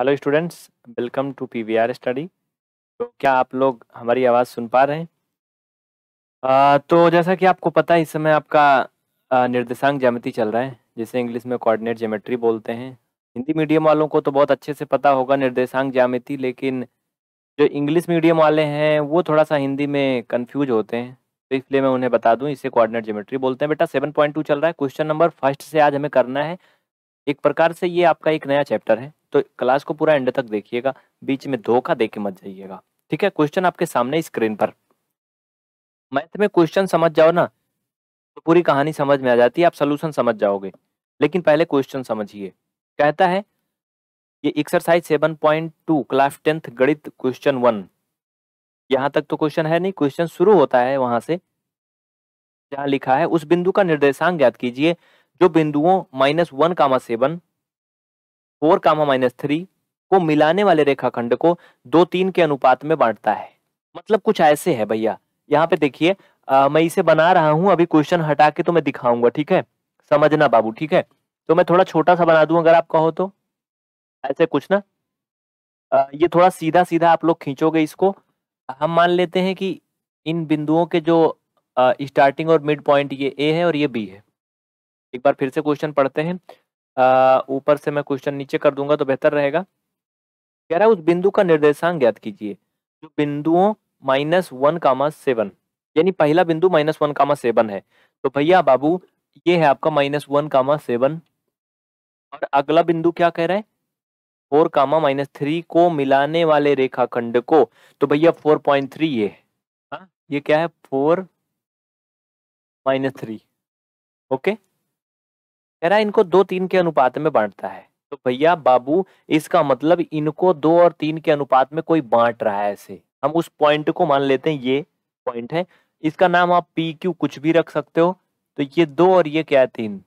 Hello students welcome to PVR study तो क्या आप लोग हमारी आवाज़ सुन पा रहे हैं आ, तो जैसा कि आपको पता है इस समय आपका निर्देशांक ज्यामिति चल रहा है जिसे इंग्लिश में कोऑर्डिनेट ज्योमेट्री बोलते हैं हिंदी मीडियम वालों को तो बहुत अच्छे से पता होगा निर्देशांक ज्यामिति लेकिन जो इंग्लिश मीडियम वाले हैं वो थोड़ा सा हिंदी में कन्फ्यूज होते हैं तो इसलिए मैं उन्हें बता दूँ इसे कॉर्डिनेट ज्योमेट्री बोलते हैं बेटा सेवन पॉइंट टू चल रहा है क्वेश्चन नंबर फर्स्ट से आज हमें करना है एक प्रकार से ये आपका एक नया चैप्टर है तो क्लास को पूरा एंड तक देखिएगा बीच में धोखा दे के मत जाइएगा ठीक है क्वेश्चन आपके सामने स्क्रीन पर मैथ में क्वेश्चन समझ जाओ ना तो पूरी कहानी समझ में आ जाती है आप सोल्यूशन समझ जाओगे लेकिन पहले क्वेश्चन समझिए कहता है ये exercise seven point two class tenth गणित क्वेश्चन वन यहाँ तक तो क्वेश्चन है नहीं क्वेश्चन शुरू होता है वहां से जहां लिखा है उस बिंदु का निर्देशांक ज्ञात कीजिए जो बिंदुओं minus one comma seven four comma minus three को मिलाने वाले रेखाखंड को दो तीन के अनुपात में बांटता है मतलब कुछ ऐसे है भैया यहाँ पे देखिए मैं इसे बना रहा हूं अभी क्वेश्चन हटा के तो मैं दिखाऊंगा ठीक है समझना बाबू ठीक है तो मैं थोड़ा छोटा सा बना दू अगर आप कहो तो ऐसे कुछ ना आ, ये थोड़ा सीधा सीधा आप लोग खींचोगे इसको हम मान लेते हैं कि इन बिंदुओं के जो स्टार्टिंग और मिड पॉइंट ये ए है और ये बी है एक बार फिर से क्वेश्चन पढ़ते हैं ऊपर से मैं क्वेश्चन नीचे कर दूंगा तो बेहतर रहेगा कह रहा है उस बिंदु का निर्देशांक ज्ञात कीजिए जो बिंदुओं माइनस वन कामा सेवन यानी पहला बिंदु माइनस वन कामा सेवन है तो भैया बाबू ये है आपका माइनस वन कामा सेवन और अगला बिंदु क्या कह रहा है फोर कामा माइनस थ्री को मिलाने वाले रेखाखंड को तो भैया फोर पॉइंट थ्री ये हाँ, ये क्या है फोर माइनस थ्री ओके कह रहा है इनको दो तीन के अनुपात में बांटता है तो भैया बाबू इसका मतलब इनको दो और तीन के अनुपात में कोई बांट रहा है ऐसे हम उस पॉइंट को मान लेते हैं ये पॉइंट है इसका नाम आप पी क्यू कुछ भी रख सकते हो तो ये दो और ये क्या तीन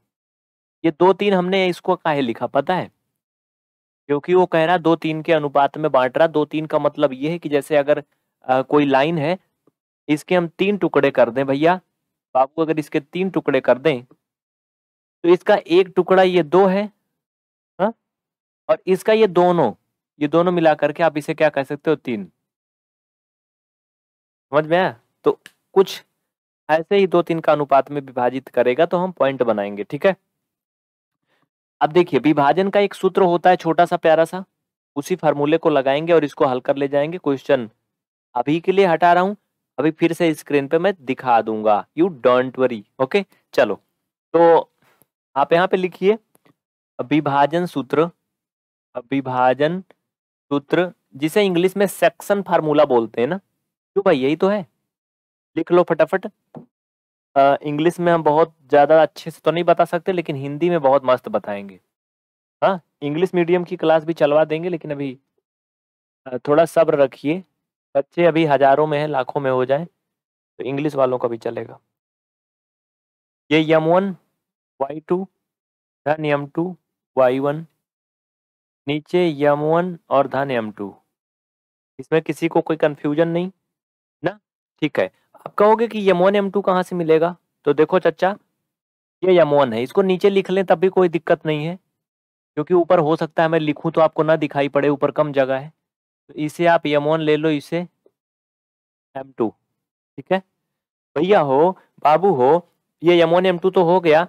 ये दो तीन हमने इसको काहे लिखा पता है क्योंकि वो कह रहा दो तीन के अनुपात में बांट रहा दो तीन का मतलब ये है कि जैसे अगर आ, कोई लाइन है इसके हम तीन टुकड़े कर दें भैया बाबू अगर इसके तीन टुकड़े कर दें तो इसका एक टुकड़ा ये दो है हा? और इसका ये दोनों ये दोनों मिला करके आप इसे क्या कह सकते हो तीन समझ में तो कुछ ऐसे ही दो तीन का अनुपात में विभाजित करेगा तो हम पॉइंट बनाएंगे ठीक है अब देखिए विभाजन का एक सूत्र होता है छोटा सा प्यारा सा उसी फार्मूले को लगाएंगे और इसको हल कर ले जाएंगे क्वेश्चन अभी के लिए हटा रहा हूं अभी फिर से स्क्रीन पे मैं दिखा दूंगा यू डोंट वरी ओके चलो तो आप यहाँ पे लिखिए अभिभाजन सूत्र अभिभाजन सूत्र जिसे इंग्लिश में सेक्शन फार्मूला बोलते हैं ना क्यों भाई यही तो है लिख लो फटाफट इंग्लिश में हम बहुत ज़्यादा अच्छे से तो नहीं बता सकते लेकिन हिंदी में बहुत मस्त बताएंगे हाँ इंग्लिश मीडियम की क्लास भी चलवा देंगे लेकिन अभी थोड़ा सब्र रखिए बच्चे अभी हजारों में हैं लाखों में हो जाए तो इंग्लिश वालों का भी चलेगा ये यमुन वाई टू धन एम टू वाई वन नीचे यम वन और धन एम टू इसमें किसी को कोई कन्फ्यूजन नहीं ना ठीक है आप कहोगे कि यम वन एम टू कहाँ से मिलेगा तो देखो चचा ये यम वन है इसको नीचे लिख लें तब भी कोई दिक्कत नहीं है क्योंकि ऊपर हो सकता है मैं लिखूं तो आपको ना दिखाई पड़े ऊपर कम जगह है तो इसे आप यम वन ले लो इसे एम टू ठीक है भैया हो बाबू हो ये यम वन एम टू तो हो गया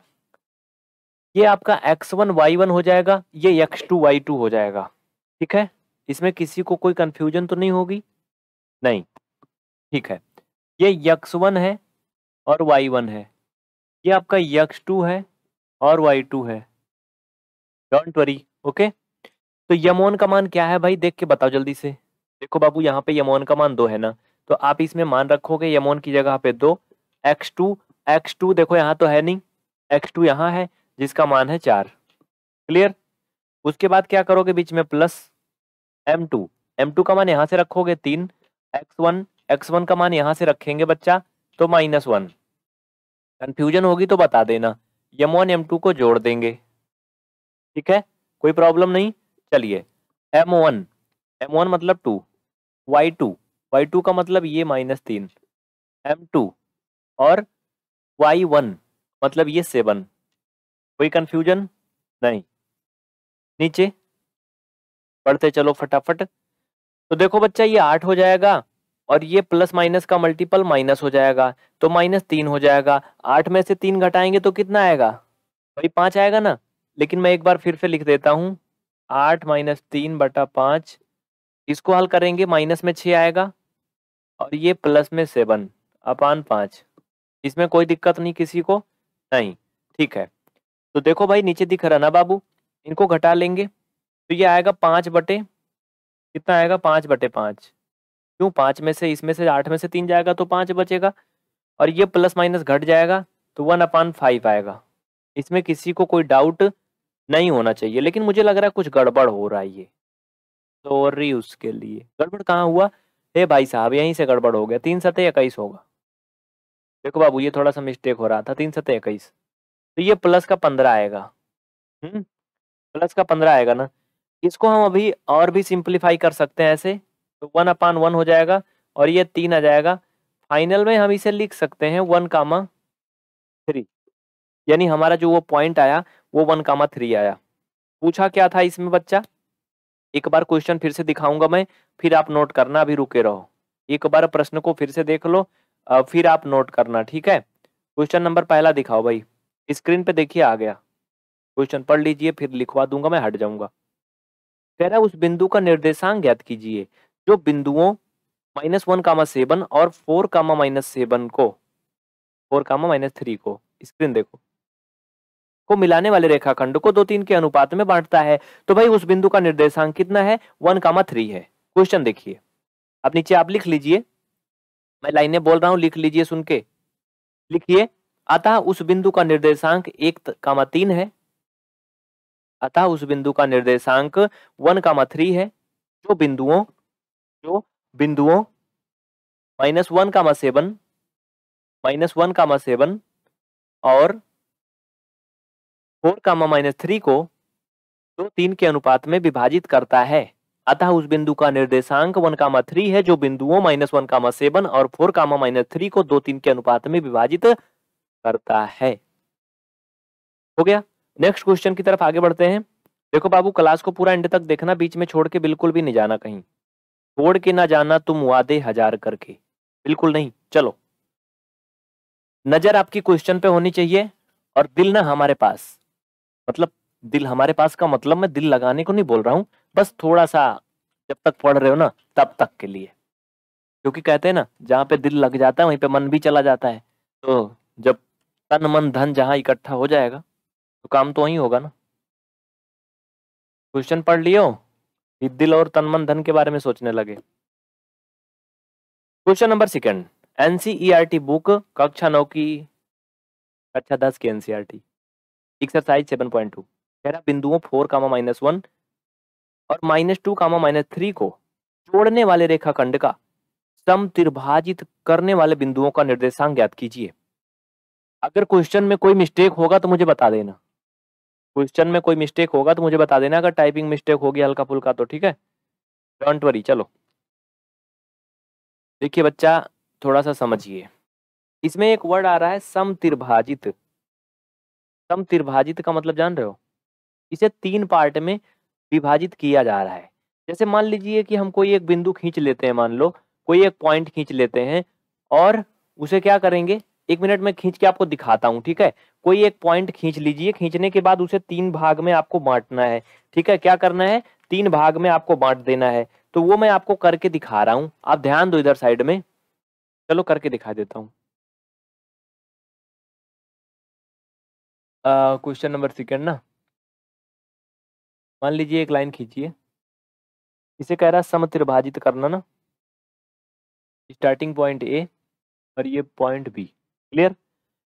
ये आपका एक्स वन वाई वन हो जाएगा ये एक्स टू वाई टू हो जाएगा ठीक है इसमें किसी को कोई कंफ्यूजन तो नहीं होगी नहीं ठीक है ये यक्स वन है और वाई वन है ये आपका यक्स टू है और वाई टू है डोंट वरी ओके तो यमोन का मान क्या है भाई देख के बताओ जल्दी से देखो बाबू यहाँ पे यमोन का मान दो है ना तो आप इसमें मान रखोगे यमोन की जगह पे दो एक्स टू एक्स टू देखो यहाँ तो है नहीं एक्स टू यहाँ है जिसका मान है चार क्लियर उसके बाद क्या करोगे बीच में plus M two M two का मान यहाँ से रखोगे तीन एक्स वन एक्स वन का मान यहाँ से रखेंगे बच्चा तो माइनस वन कन्फ्यूजन होगी तो बता देना एम वन एम टू को जोड़ देंगे ठीक है कोई प्रॉब्लम नहीं चलिए एम वन एम वन मतलब two Y two Y two का मतलब ये माइनस तीन एम टू और वाई वन मतलब ये सेवन कोई कंफ्यूजन नहीं नीचे पढ़ते चलो फटाफट तो देखो बच्चा ये आठ हो जाएगा और ये प्लस माइनस का मल्टीपल माइनस हो जाएगा तो माइनस तीन हो जाएगा आठ में से तीन घटाएंगे तो कितना आएगा भाई पांच आएगा ना लेकिन मैं एक बार फिर से लिख देता हूँ आठ माइनस तीन बटा पांच इसको हल करेंगे माइनस में छह आएगा और ये प्लस में सेवन अपान पांच इसमें कोई दिक्कत नहीं किसी को नहीं ठीक है तो देखो भाई नीचे दिख रहा ना बाबू इनको घटा लेंगे तो ये आएगा पाँच बटे कितना आएगा पाँच बटे पाँच क्यों पाँच में से इसमें से आठ में से तीन जाएगा तो पाँच बचेगा और ये प्लस माइनस घट जाएगा तो वन अपान फाइव आएगा इसमें किसी को कोई डाउट नहीं होना चाहिए लेकिन मुझे लग रहा है कुछ गड़बड़ हो रहा है ये सॉरी उसके लिए गड़बड़ कहाँ हुआ हे भाई साहब यहीं से गड़बड़ हो गया तीन सतह इक्कीस होगा देखो बाबू ये थोड़ा सा मिस्टेक हो रहा था तीन सतह इक्कीस तो ये प्लस का पंद्रह आएगा हम्म प्लस का पंद्रह आएगा ना इसको हम अभी और भी सिंप्लीफाई कर सकते हैं ऐसे तो वन अपान वन हो जाएगा और ये तीन आ जाएगा फाइनल में हम इसे लिख सकते हैं वन कामा थ्री यानी हमारा जो वो पॉइंट आया वो वन कामा थ्री आया पूछा क्या था इसमें बच्चा एक बार क्वेश्चन फिर से दिखाऊंगा मैं फिर आप नोट करना अभी रुके रहो एक बार प्रश्न को फिर से देख लो फिर आप नोट करना ठीक है क्वेश्चन नंबर पहला दिखाओ भाई स्क्रीन पे देखिए आ गया क्वेश्चन पढ़ लीजिए फिर लिखवा दूंगा मैं हट जाऊंगा कह रहा है उस बिंदु का निर्देशांक ज्ञात कीजिए जो बिंदुओं माइनस वन कामा सेवन और फोर कामा माइनस सेवन को फोर कामा माइनस थ्री को स्क्रीन देखो को मिलाने वाले रेखाखंड को दो तीन के अनुपात में बांटता है तो भाई उस बिंदु का निर्देशांक कितना है वन कामा थ्री है क्वेश्चन देखिए अब नीचे आप लिख लीजिए मैं लाइनें बोल रहा हूं लिख लीजिए सुन के लिखिए अतः उस बिंदु का निर्देशांक एक कामा तीन है अतः उस बिंदु का निर्देशांक वन कामा थ्री है जो बिंदुओं जो बिंदुओं minus one comma seven minus one comma seven और फोर कामा माइनस थ्री को दो तो तीन के अनुपात में विभाजित करता है अतः उस बिंदु का निर्देशांक वन कामा थ्री है जो बिंदुओं माइनस वन कामा सेवन और फोर कामा माइनस थ्री को दो तीन के अनुपात में विभाजित करता है हो गया नेक्स्ट क्वेश्चन की तरफ आगे बढ़ते हैं देखो बाबू क्लास को पूरा एंड तक देखना बीच में छोड़ के बिल्कुल भी नहीं जाना कहीं छोड़ के ना जाना तुम वादे हजार करके बिल्कुल नहीं चलो नजर आपकी क्वेश्चन पे होनी चाहिए और दिल ना हमारे पास मतलब दिल हमारे पास का मतलब मैं दिल लगाने को नहीं बोल रहा हूं बस थोड़ा सा जब तक पढ़ रहे हो ना तब तक के लिए क्योंकि कहते हैं ना जहां पे दिल लग जाता है वहीं पे मन भी चला जाता है तो जब तन मन धन जहां इकट्ठा हो जाएगा तो काम तो वही होगा ना क्वेश्चन पढ़ लियो दिल और तन मन धन के बारे में सोचने लगे question number second NCERT e book कक्षा नौ की कक्षा दस की NCERT exercise seven point two तेरह बिंदुओं फोर कामा माइनस वन और minus two comma minus three को जोड़ने वाले रेखाखंड का सम तिरभाजित करने वाले बिंदुओं का निर्देशांक ज्ञात कीजिए अगर क्वेश्चन में कोई मिस्टेक होगा तो मुझे बता देना क्वेश्चन में कोई मिस्टेक होगा तो मुझे बता देना अगर टाइपिंग मिस्टेक होगी हल्का फुल्का तो ठीक है डोंट वरी चलो देखिए बच्चा थोड़ा सा समझिए इसमें एक वर्ड आ रहा है सम समतिरभाजित का मतलब जान रहे हो इसे तीन पार्ट में विभाजित किया जा रहा है जैसे मान लीजिए कि हम कोई एक बिंदु खींच लेते हैं मान लो कोई एक पॉइंट खींच लेते हैं और उसे क्या करेंगे एक मिनट में खींच के आपको दिखाता हूँ ठीक है कोई एक पॉइंट खींच लीजिए खींचने के बाद उसे तीन भाग में आपको बांटना है ठीक है क्या करना है तीन भाग में आपको बांट देना है तो वो मैं आपको करके दिखा रहा हूँ आप ध्यान दो इधर साइड में चलो करके दिखा देता हूँ क्वेश्चन नंबर सेकेंड ना मान लीजिए एक लाइन खींचिए इसे कह रहा है समत्रिभाजित करना ना स्टार्टिंग पॉइंट ए और ये पॉइंट बी क्लियर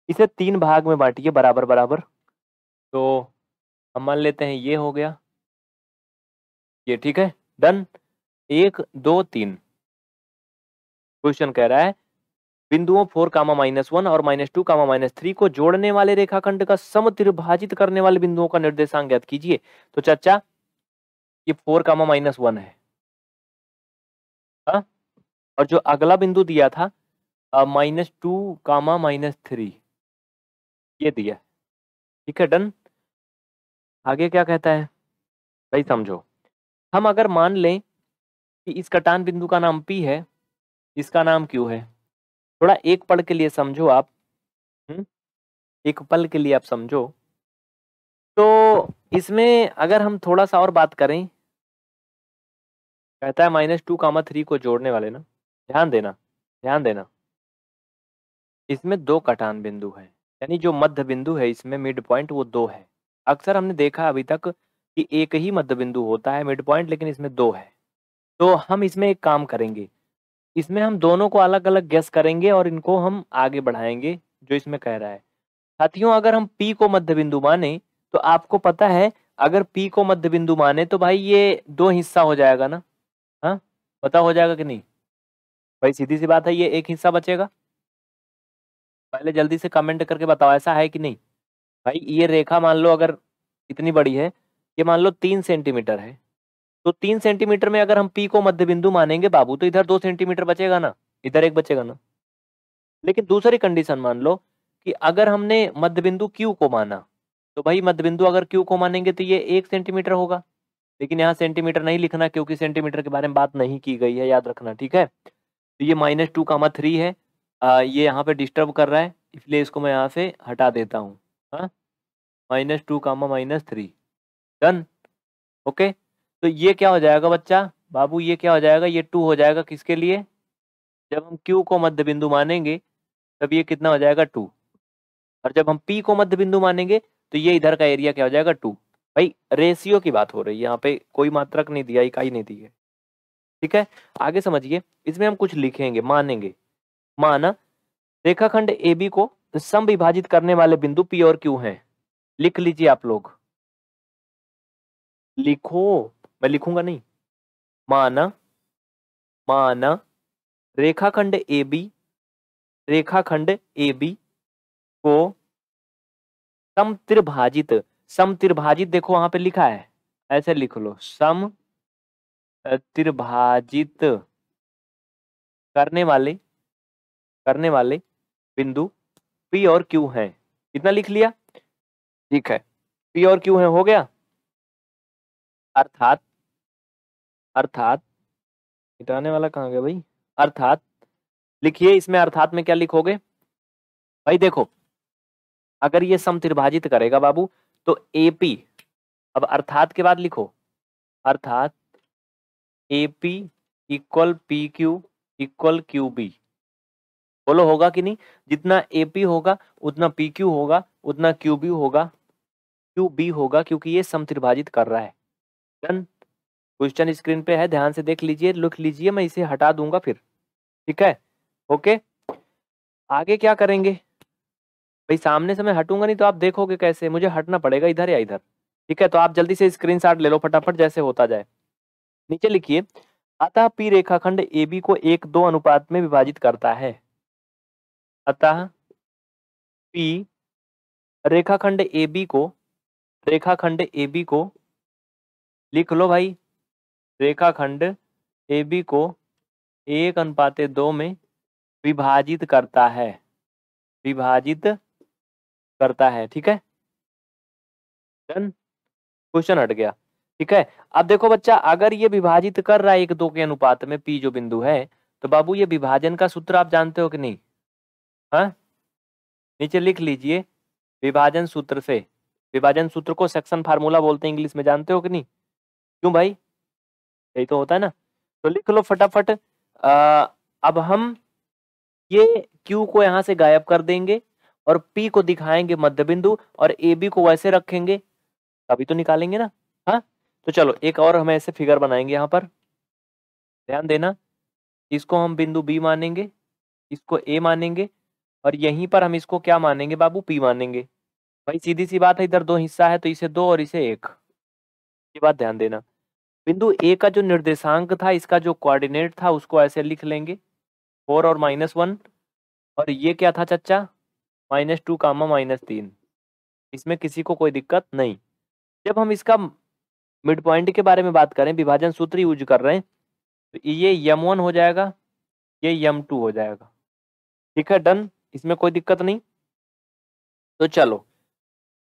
इसे तीन भाग में बांटिए बराबर बराबर तो हम मान लेते हैं ये हो गया ये ठीक है डन एक दो तीन क्वेश्चन कह रहा है बिंदुओं फोर कामा माइनस वन और minus two comma minus three को जोड़ने वाले रेखाखंड का समत्रिभाजित करने वाले बिंदुओं का निर्देशांक ज्ञात कीजिए तो चाचा ये फोर कामा माइनस वन है हा? और जो अगला बिंदु दिया था minus two comma minus three ये दिया ठीक है डन आगे क्या कहता है भाई समझो हम अगर मान लें कि इस कटान बिंदु का नाम पी है इसका नाम क्यू है थोड़ा एक पल के लिए समझो आप हुँ? हम्म, एक पल के लिए आप समझो तो इसमें अगर हम थोड़ा सा और बात करें कहता है माइनस टू कामा थ्री को जोड़ने वाले ना ध्यान देना ध्यान देना इसमें दो कटान बिंदु है यानी जो मध्य बिंदु है इसमें मिड पॉइंट वो दो है अक्सर हमने देखा अभी तक कि एक ही मध्य बिंदु होता है मिड पॉइंट लेकिन इसमें दो है तो हम इसमें एक काम करेंगे इसमें हम दोनों को अलग अलग गैस करेंगे और इनको हम आगे बढ़ाएंगे जो इसमें कह रहा है साथियों अगर हम पी को मध्य बिंदु माने तो आपको पता है अगर पी को मध्य बिंदु माने तो भाई ये दो हिस्सा हो जाएगा ना हाँ पता हो जाएगा कि नहीं भाई सीधी सी बात है ये एक हिस्सा बचेगा पहले जल्दी से कमेंट करके बताओ ऐसा है कि नहीं भाई ये रेखा मान लो अगर इतनी बड़ी है ये मान लो तीन सेंटीमीटर है तो तीन सेंटीमीटर में अगर हम पी को मध्य बिंदु मानेंगे बाबू तो इधर दो सेंटीमीटर बचेगा ना इधर एक बचेगा ना लेकिन दूसरी कंडीशन मान लो कि अगर हमने मध्य बिंदु क्यू को माना तो भाई मध्य बिंदु अगर क्यू को मानेंगे तो ये एक सेंटीमीटर होगा लेकिन यहाँ सेंटीमीटर नहीं लिखना क्योंकि सेंटीमीटर के बारे में बात नहीं की गई है याद रखना ठीक है तो ये माइनस टू का थ्री है आ, ये यहाँ पे डिस्टर्ब कर रहा है इसलिए इसको मैं यहाँ से हटा देता हूँ हाँ minus two comma minus three done okay तो ये क्या हो जाएगा बच्चा बाबू ये क्या हो जाएगा ये टू हो जाएगा किसके लिए जब हम क्यू को मध्य बिंदु मानेंगे तब ये कितना हो जाएगा टू और जब हम पी को मध्य बिंदु मानेंगे तो ये इधर का एरिया क्या हो जाएगा टू भाई रेशियो की बात हो रही है यहाँ पे कोई मात्रक नहीं दिया इकाई नहीं दी है ठीक है आगे समझिए इसमें हम कुछ लिखेंगे मानेंगे मान रेखाखंड ए बी को सम विभाजित करने वाले बिंदु पी और क्यू हैं लिख लीजिए आप लोग लिखो मैं लिखूंगा नहीं मान मान रेखाखंड ए बी रेखाखंड ए बी को समत्रिभाजित समत्रिभाजित देखो वहां पे लिखा है ऐसे लिख लो सम त्रिभाजित करने वाले करने वाले बिंदु पी और क्यू हैं कितना लिख लिया ठीक है पी और क्यू है हो गया अर्थात अर्थात मिटाने वाला कहाँ गया भाई अर्थात लिखिए इसमें अर्थात में क्या लिखोगे भाई देखो अगर ये समत्रिभाजित करेगा बाबू तो एपी अब अर्थात के बाद लिखो अर्थात P equal P Q equal Q B बोलो होगा कि नहीं जितना एपी होगा उतना पी क्यू होगा उतना क्यू बी होगा क्यू बी होगा क्योंकि ये समत्रिभाजित कर रहा है क्वेश्चन स्क्रीन पे है ध्यान से देख लीजिए लिख लीजिए मैं इसे हटा दूंगा फिर ठीक है ओके आगे क्या करेंगे भाई सामने से मैं हटूंगा नहीं तो आप देखोगे कैसे मुझे हटना पड़ेगा इधर या इधर ठीक है तो आप जल्दी से स्क्रीन ले लो फटाफट जैसे होता जाए नीचे लिखिए अतः पी रेखाखंड ए बी को एक दो अनुपात में विभाजित करता है अतः पी रेखाखंड ए बी को रेखाखंड ए बी को लिख लो भाई रेखाखंड ए बी को एक अनुपाते दो में विभाजित करता है विभाजित करता है ठीक है डन क्वेश्चन हट गया ठीक है अब देखो बच्चा अगर ये विभाजित कर रहा है एक दो के अनुपात में पी जो बिंदु है तो बाबू ये विभाजन का सूत्र आप जानते हो कि नहीं हाँ नीचे लिख लीजिए विभाजन सूत्र से विभाजन सूत्र को सेक्शन फार्मूला बोलते हैं इंग्लिश में जानते हो कि नहीं क्यों भाई यही तो होता है ना तो लिख लो फटाफट आ, अब हम ये Q को यहां से गायब कर देंगे और P को दिखाएंगे मध्य बिंदु और ए बी को वैसे रखेंगे तभी तो निकालेंगे ना हाँ तो चलो एक और हम ऐसे फिगर बनाएंगे यहाँ पर ध्यान देना इसको हम बिंदु बी मानेंगे इसको ए मानेंगे और यहीं पर हम इसको क्या मानेंगे बाबू पी मानेंगे भाई सीधी सी बात है इधर दो हिस्सा है तो इसे दो और इसे एक ये बात ध्यान देना बिंदु ए का जो निर्देशांक था इसका जो कोऑर्डिनेट था उसको ऐसे लिख लेंगे फोर और माइनस वन और ये क्या था चच्चा माइनस टू कामा माइनस तीन इसमें किसी को कोई दिक्कत नहीं जब हम इसका मिड पॉइंट के बारे में बात करें विभाजन सूत्र यूज कर रहे हैं तो ये यम वन हो जाएगा ये यम टू हो जाएगा ठीक है डन इसमें कोई दिक्कत नहीं तो चलो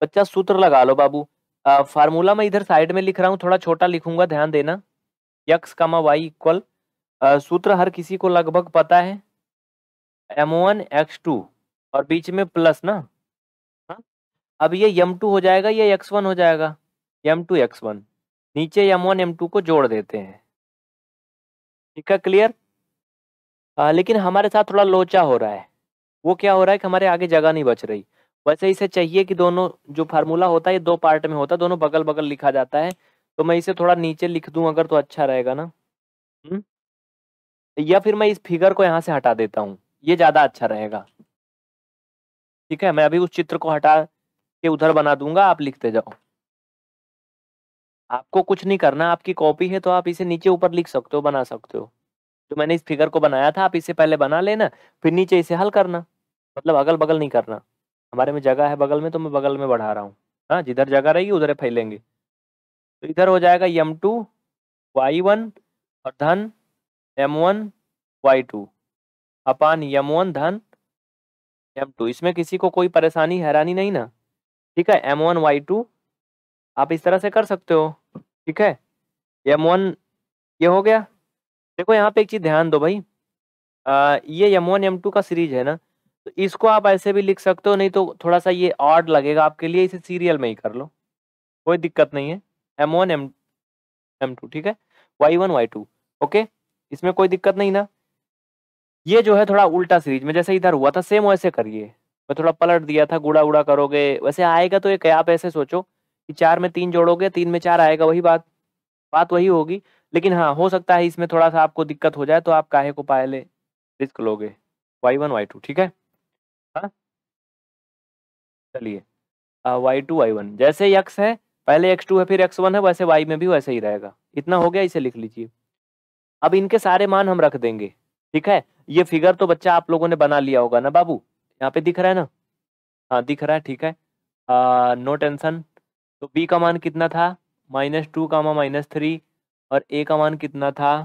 बच्चा सूत्र लगा लो बाबू फार्मूला मैं इधर साइड में लिख रहा हूँ थोड़ा छोटा लिखूंगा ध्यान देना यक्स कामा वाई इक्वल सूत्र हर किसी को लगभग पता है एम वन एक्स टू और बीच में प्लस ना हा? अब ये यम टू हो जाएगा या एक्स वन हो जाएगा यम टू एक्स वन नीचे यम वन एम टू को जोड़ देते हैं ठीक है क्लियर आ, लेकिन हमारे साथ थोड़ा लोचा हो रहा है वो क्या हो रहा है कि हमारे आगे जगह नहीं बच रही वैसे इसे चाहिए कि दोनों जो फार्मूला होता है ये दो पार्ट में होता है दोनों बगल बगल लिखा जाता है तो मैं इसे थोड़ा नीचे लिख दूं अगर तो अच्छा रहेगा ना हुँ? या फिर मैं इस फिगर को यहाँ से हटा देता हूँ ये ज़्यादा अच्छा रहेगा ठीक है मैं अभी उस चित्र को हटा के उधर बना दूंगा आप लिखते जाओ आपको कुछ नहीं करना आपकी कॉपी है तो आप इसे नीचे ऊपर लिख सकते हो बना सकते हो जो तो मैंने इस फिगर को बनाया था आप इसे पहले बना लेना फिर नीचे इसे हल करना मतलब अगल बगल नहीं करना हमारे में जगह है बगल में तो मैं बगल में बढ़ा रहा हूँ हाँ जिधर जगह रहेगी उधर फैलेंगे तो इधर हो जाएगा यम टू वाई वन और धन m one Y two upon m one धन एम टू इसमें किसी को कोई परेशानी हैरानी नहीं ना ठीक है एम वन वाई टू आप इस तरह से कर सकते हो ठीक है एम वन ये हो गया देखो यहाँ पे एक चीज ध्यान दो भाई आ, ये एम वन एम टू का सीरीज है ना तो इसको आप ऐसे भी लिख सकते हो नहीं तो थोड़ा सा ये ऑर्ड लगेगा आपके लिए इसे सीरियल में ही कर लो कोई दिक्कत नहीं है M one m m two ठीक है y one Y two okay इसमें कोई दिक्कत नहीं ना ये जो है थोड़ा उल्टा सीरीज में जैसे इधर हुआ था सेम वैसे करिए मैं थोड़ा पलट दिया था गुड़ा उड़ा करोगे वैसे आएगा तो एक आप ऐसे सोचो कि चार में तीन जोड़ोगे तीन में चार आएगा वही बात बात वही होगी लेकिन हाँ हो सकता है इसमें थोड़ा सा आपको दिक्कत हो जाए तो आप काहे को पहले रिस्क लोगे वाई वन वाई टू ठीक है हाँ चलिए वाई टू वाई वन जैसे यक्स है पहले एक्स टू है फिर एक्स वन है वैसे वाई में भी वैसे ही रहेगा इतना हो गया इसे लिख लीजिए अब इनके सारे मान हम रख देंगे ठीक है ये फिगर तो बच्चा आप लोगों ने बना लिया होगा ना बाबू यहाँ पे दिख रहा है ना हाँ दिख रहा है ठीक है आ, नो टेंशन तो बी का मान कितना था माइनस टू का माइनस थ्री और ए का मान कितना था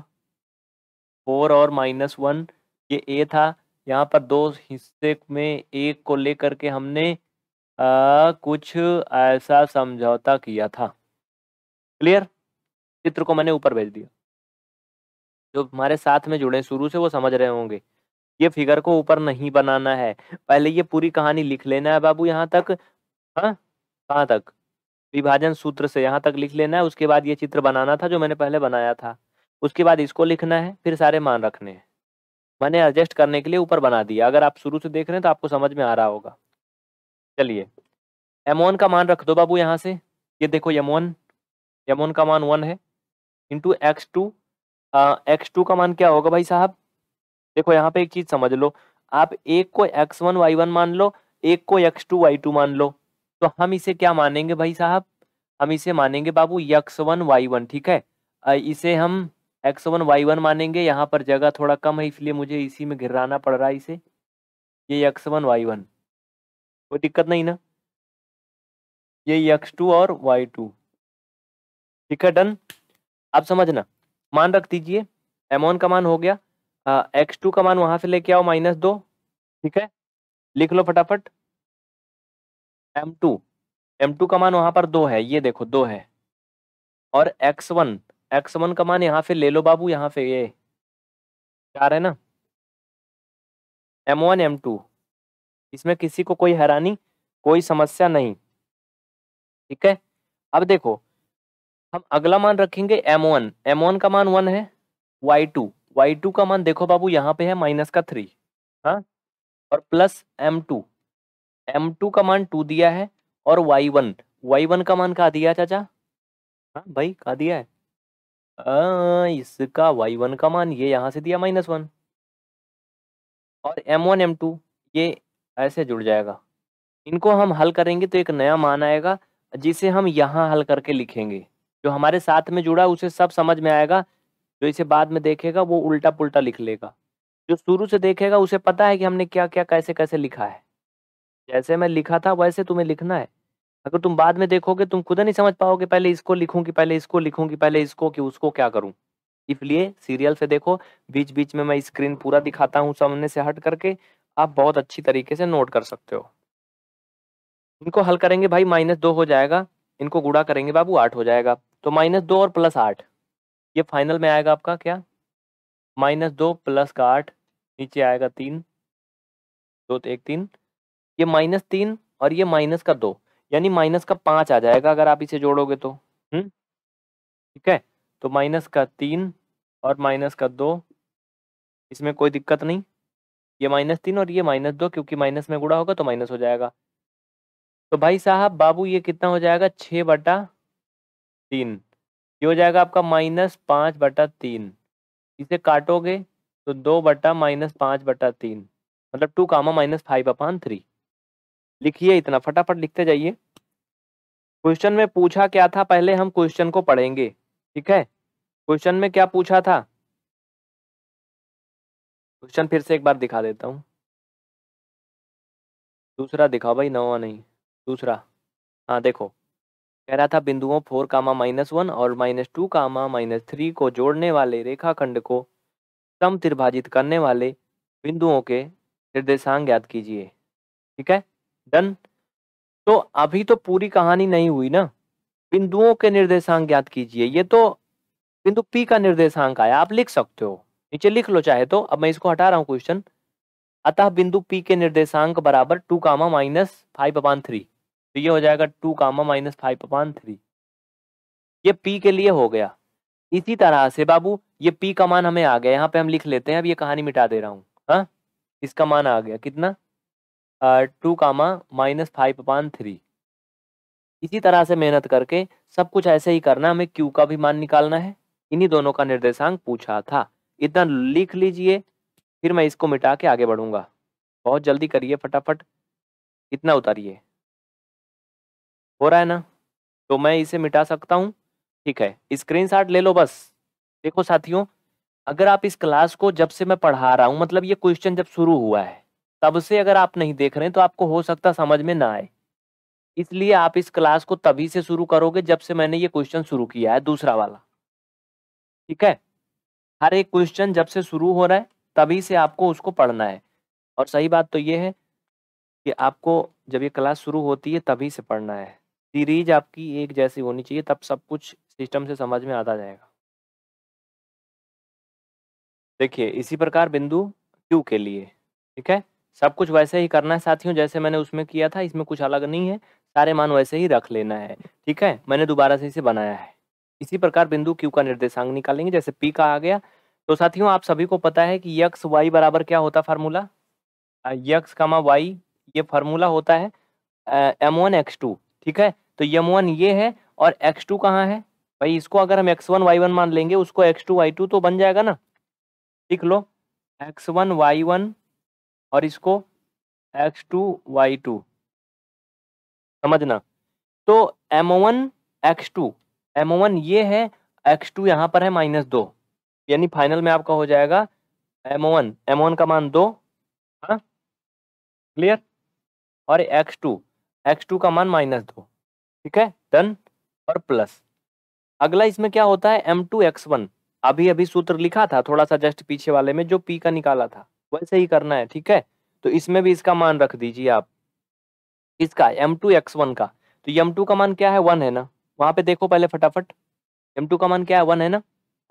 फोर और माइनस वन ये ए था यहाँ पर दो हिस्से में एक को लेकर के हमने आ, कुछ ऐसा समझौता किया था क्लियर चित्र को मैंने ऊपर भेज दिया जो हमारे साथ में जुड़े शुरू से वो समझ रहे होंगे ये फिगर को ऊपर नहीं बनाना है पहले ये पूरी कहानी लिख लेना है बाबू यहाँ तक हाँ कहाँ तक विभाजन सूत्र से यहाँ तक लिख लेना है उसके बाद ये चित्र बनाना था जो मैंने पहले बनाया था उसके बाद इसको लिखना है फिर सारे मान रखने हैं मैंने एडजस्ट करने के लिए ऊपर बना दिया अगर आप शुरू से देख रहे हैं तो आपको समझ में आ रहा होगा चलिए एमोन का मान रख दो बाबू यहाँ से ये देखो यमोन यमोन का मान वन है into x two x two का मान क्या होगा भाई साहब देखो यहाँ पे एक चीज़ समझ लो आप एक को एक्स वन वाई वन मान लो एक को एक्स टू वाई टू मान लो तो हम इसे क्या मानेंगे भाई साहब हम इसे मानेंगे बाबू यक्स वन वाई वन ठीक है इसे हम एक्स वन वाई वन मानेंगे यहाँ पर जगह थोड़ा कम है इसलिए मुझे इसी में घिराना पड़ रहा है इसे ये यक्स वन वाई वन कोई दिक्कत नहीं ना ये यक्स टू और वाई टू ठीक है डन आप समझना मान रख दीजिए एमोन का मान हो गया एक्स टू का मान वहां से लेके आओ माइनस दो ठीक है लिख लो फटाफट एम टू एम टू का मान वहां पर दो है ये देखो दो है और एक्स वन एक्स वन का मान यहाँ पे ले लो बाबू यहाँ पे ये चार है ना एम वन एम टू इसमें किसी को कोई हैरानी कोई समस्या नहीं ठीक है अब देखो हम अगला मान रखेंगे एम वन एम वन का मान वन है वाई टू वाई टू का मान देखो बाबू यहाँ पे है माइनस का थ्री हाँ और plus M two M two का मान टू दिया है और वाई वन वाई वन का मान कहा दिया चाचा हाँ भाई कहा दिया है आ, इसका वाई वन का मान ये यहाँ से दिया माइनस वन और एम वन एम टू ये ऐसे जुड़ जाएगा इनको हम हल करेंगे तो एक नया मान आएगा जिसे हम यहाँ हल करके लिखेंगे जो हमारे साथ में जुड़ा उसे सब समझ में आएगा जो इसे बाद में देखेगा वो उल्टा पुल्टा लिख लेगा जो शुरू से देखेगा उसे पता है कि हमने क्या क्या कैसे कैसे लिखा है जैसे मैं लिखा था वैसे तुम्हें लिखना है अगर तुम बाद में देखोगे तुम खुद नहीं समझ पाओगे पहले इसको लिखूं कि पहले इसको लिखूं कि पहले इसको कि उसको क्या करूं इसलिए सीरियल से देखो बीच बीच में मैं स्क्रीन पूरा दिखाता हूं सामने से हट करके आप बहुत अच्छी तरीके से नोट कर सकते हो इनको हल करेंगे भाई माइनस दो हो जाएगा इनको गुड़ा करेंगे बाबू आठ हो जाएगा तो माइनस दो और प्लस आठ ये फाइनल में आएगा आपका क्या माइनस दो प्लस का आठ नीचे आएगा तीन दो तो एक तीन ये माइनस तीन और ये माइनस का दो यानी माइनस का पांच आ जाएगा अगर आप इसे जोड़ोगे तो हम्म ठीक है तो माइनस का तीन और माइनस का दो इसमें कोई दिक्कत नहीं ये माइनस तीन और ये माइनस दो क्योंकि माइनस में गुड़ा होगा तो माइनस हो जाएगा तो भाई साहब बाबू ये कितना हो जाएगा छ बटा तीन ये हो जाएगा आपका माइनस पाँच बटा तीन इसे काटोगे तो दो बटा माइनस पाँच बटा तीन मतलब two comma minus five upon three लिखिए इतना फटाफट लिखते जाइए क्वेश्चन में पूछा क्या था पहले हम क्वेश्चन को पढ़ेंगे ठीक है क्वेश्चन में क्या पूछा था क्वेश्चन फिर से एक बार दिखा देता हूँ दूसरा दिखाओ भाई नवा नहीं दूसरा हाँ देखो कह रहा था बिंदुओं फोर कामा माइनस वन और minus two comma minus three को जोड़ने वाले रेखाखंड को सम तिरभाजित करने वाले बिंदुओं के निर्देशांक ज्ञात कीजिए ठीक है डन तो अभी तो पूरी कहानी नहीं हुई ना बिंदुओं के निर्देशांक ज्ञात कीजिए ये तो बिंदु पी का निर्देशांक आया आप लिख सकते हो नीचे लिख लो चाहे तो अब मैं इसको हटा रहा हूँ क्वेश्चन अतः बिंदु पी के निर्देशांक बराबर two comma minus five upon three तो ये हो जाएगा two comma minus five upon three ये पी के लिए हो गया इसी तरह से बाबू ये पी का मान हमें आ गया यहाँ पे हम लिख लेते हैं अब ये कहानी मिटा दे रहा हूँ हाँ इसका मान आ गया कितना two comma minus five upon three इसी तरह से मेहनत करके सब कुछ ऐसे ही करना हमें क्यू का भी मान निकालना है इन्हीं दोनों का निर्देशांक पूछा था इतना लिख लीजिए फिर मैं इसको मिटा के आगे बढ़ूंगा बहुत जल्दी करिए फटाफट इतना उतारिए हो रहा है ना तो मैं इसे मिटा सकता हूँ ठीक है स्क्रीन ले लो बस देखो साथियों अगर आप इस क्लास को जब से मैं पढ़ा रहा हूँ मतलब ये क्वेश्चन जब शुरू हुआ है तब से अगर आप नहीं देख रहे हैं तो आपको हो सकता समझ में ना आए इसलिए आप इस क्लास को तभी से शुरू करोगे जब से मैंने ये क्वेश्चन शुरू किया है दूसरा वाला ठीक है हर एक क्वेश्चन जब से शुरू हो रहा है तभी से आपको उसको पढ़ना है और सही बात तो ये है कि आपको जब ये क्लास शुरू होती है तभी से पढ़ना है सीरीज आपकी एक जैसी होनी चाहिए तब सब कुछ सिस्टम से समझ में आता जाएगा देखिए इसी प्रकार बिंदु क्यू के लिए ठीक है सब कुछ वैसे ही करना है साथियों जैसे मैंने उसमें किया था इसमें कुछ अलग नहीं है सारे मान वैसे ही रख लेना है ठीक है मैंने दोबारा से इसे बनाया है इसी प्रकार बिंदु क्यू का निर्देशांक निकालेंगे जैसे पी का आ गया तो साथियों आप सभी को पता है कि यक्स वाई बराबर क्या होता फार्मूला यक्स कमा वाई ये फार्मूला होता है एम वन एक्स टू ठीक है तो यम वन ये है और एक्स टू कहाँ है भाई इसको अगर हम एक्स वन वाई वन मान लेंगे उसको एक्स टू वाई टू तो बन जाएगा ना लिख लो एक्स वन वाई वन और इसको एक्स टू वाई टू समझना तो M one x two M one ये है एक्स टू यहाँ पर है माइनस दो यानी फाइनल में आपका हो जाएगा एम वन एम वन का मान दो हाँ क्लियर और एक्स टू एक्स टू का मान माइनस दो ठीक है डन और प्लस अगला इसमें क्या होता है एम टू एक्स वन अभी अभी सूत्र लिखा था थोड़ा सा जस्ट पीछे वाले में जो पी का निकाला था वैसे ही करना है ठीक है तो इसमें भी इसका मान रख दीजिए आप इसका एम टू एक्स वन का तो एम टू का मान क्या है वन है ना वहां पे देखो पहले फटाफट एम टू का मान क्या है वन है ना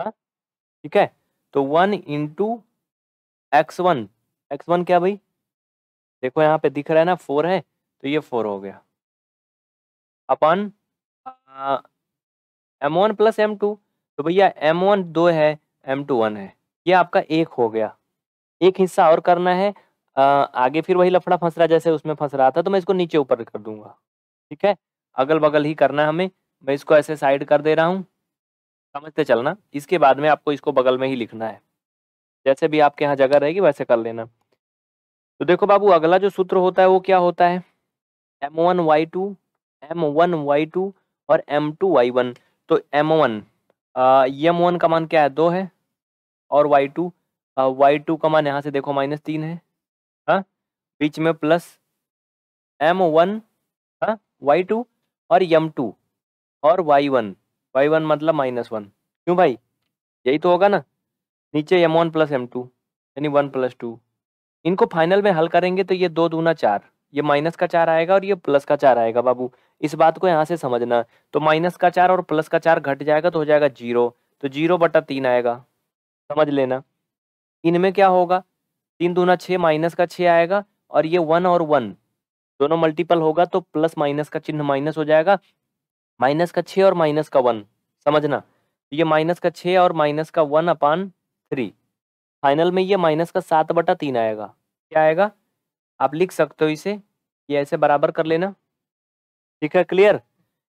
हाँ? ठीक है तो one into x one x one क्या भाई देखो यहाँ पे दिख रहा है ना फोर है तो ये फोर हो गया upon m one plus M two तो भैया एम वन दो है एम टू वन है ये आपका एक हो गया एक हिस्सा और करना है आ, आगे फिर वही लफड़ा फंस रहा जैसे उसमें फंस रहा था तो मैं इसको नीचे ऊपर कर दूंगा ठीक है अगल बगल ही करना है हमें मैं इसको ऐसे साइड कर दे रहा हूँ समझते चलना इसके बाद में आपको इसको बगल में ही लिखना है जैसे भी आपके यहाँ जगह रहेगी वैसे कर लेना तो देखो बाबू अगला जो सूत्र होता है वो क्या होता है M one Y two M one Y two और एम टू वाई वन तो एम वन एम वन का मान क्या है दो है और वाई टू वाई टू का मान यहाँ से देखो माइनस तीन है हाँ बीच में प्लस एम वन हाँ वाई टू और यम टू और वाई वन वाई वन मतलब माइनस वन क्यों भाई यही तो होगा ना नीचे M one plus M two यानी वन प्लस टू इनको फाइनल में हल करेंगे तो ये दो दूना चार ये माइनस का चार आएगा और ये प्लस का चार आएगा बाबू इस बात को यहाँ से समझना तो माइनस का चार और प्लस का चार घट जाएगा तो हो जाएगा जीरो तो जीरो बटा तीन आएगा समझ लेना इनमें क्या होगा तीन दूना छः माइनस का छः आएगा और ये वन और वन दोनों मल्टीपल होगा तो प्लस माइनस का चिन्ह माइनस हो जाएगा माइनस का छः और माइनस का वन समझना ये माइनस का छः और माइनस का वन अपान थ्री फाइनल में ये माइनस का सात बटा तीन आएगा क्या आएगा आप लिख सकते हो इसे ये ऐसे बराबर कर लेना ठीक है क्लियर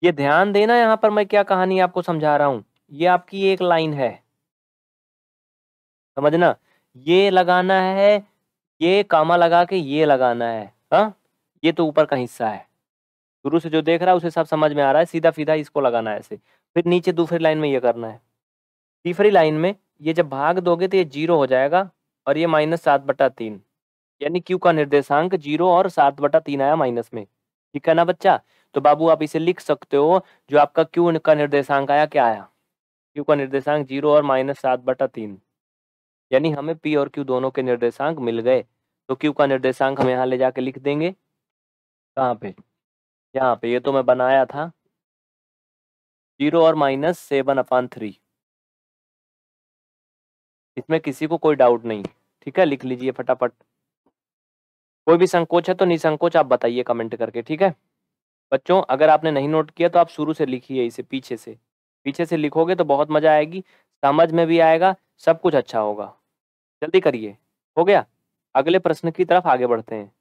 ये ध्यान देना यहाँ पर मैं क्या कहानी आपको समझा रहा हूँ ये आपकी एक लाइन है समझना ये लगाना है ये कामा लगा के ये लगाना है हाँ ये तो ऊपर का हिस्सा है शुरू से जो देख रहा है उसे सब समझ में आ रहा है सीधा सीधा इसको लगाना है ऐसे फिर नीचे दूसरी लाइन में ये करना है तीसरी लाइन में ये जब भाग दोगे तो ये जीरो हो जाएगा और ये माइनस सात बटा तीन यानी क्यू का निर्देशांक जीरो और सात बटा तीन आया माइनस में ठीक है ना बच्चा तो बाबू आप इसे लिख सकते हो जो आपका क्यू का निर्देशांक आया क्या आया क्यू का निर्देशांक जीरो और माइनस सात बटा तीन यानी हमें पी और क्यू दोनों के निर्देशांक मिल गए तो क्यू का निर्देशांक हम यहाँ ले जाके लिख देंगे कहाँ पे यहाँ पे ये तो मैं बनाया था जीरो और माइनस सेवन अपान थ्री इसमें किसी को कोई डाउट नहीं ठीक है लिख लीजिए फटाफट कोई भी संकोच है तो निसंकोच आप बताइए कमेंट करके ठीक है बच्चों अगर आपने नहीं नोट किया तो आप शुरू से लिखिए इसे पीछे से पीछे से लिखोगे तो बहुत मजा आएगी समझ में भी आएगा सब कुछ अच्छा होगा जल्दी करिए हो गया अगले प्रश्न की तरफ आगे बढ़ते हैं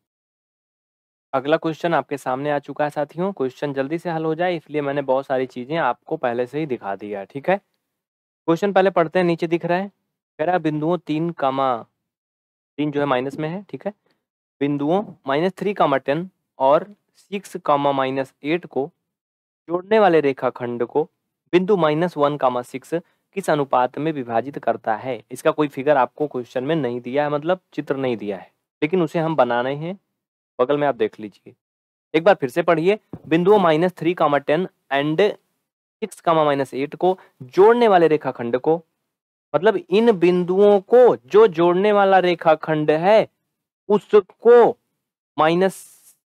अगला क्वेश्चन आपके सामने आ चुका है साथियों क्वेश्चन जल्दी से हल हो जाए इसलिए मैंने बहुत सारी चीज़ें आपको पहले से ही दिखा दिया है ठीक है क्वेश्चन पहले पढ़ते हैं नीचे दिख रहा है कह रहा है बिंदुओं तीन कामा तीन जो है माइनस में है ठीक है बिंदुओं माइनस थ्री कामा टेन और सिक्स कामा माइनस एट को जोड़ने वाले रेखाखंड को बिंदु माइनस वन कामा सिक्स किस अनुपात में विभाजित करता है इसका कोई फिगर आपको क्वेश्चन में नहीं दिया है मतलब चित्र नहीं दिया है लेकिन उसे हम बनाने हैं बगल में आप देख लीजिए एक बार फिर से पढ़िए बिंदुओं minus three comma ten and six comma minus eight को जोड़ने वाले रेखाखंड को मतलब इन बिंदुओं को जो जोड़ने वाला रेखाखंड है उसको माइनस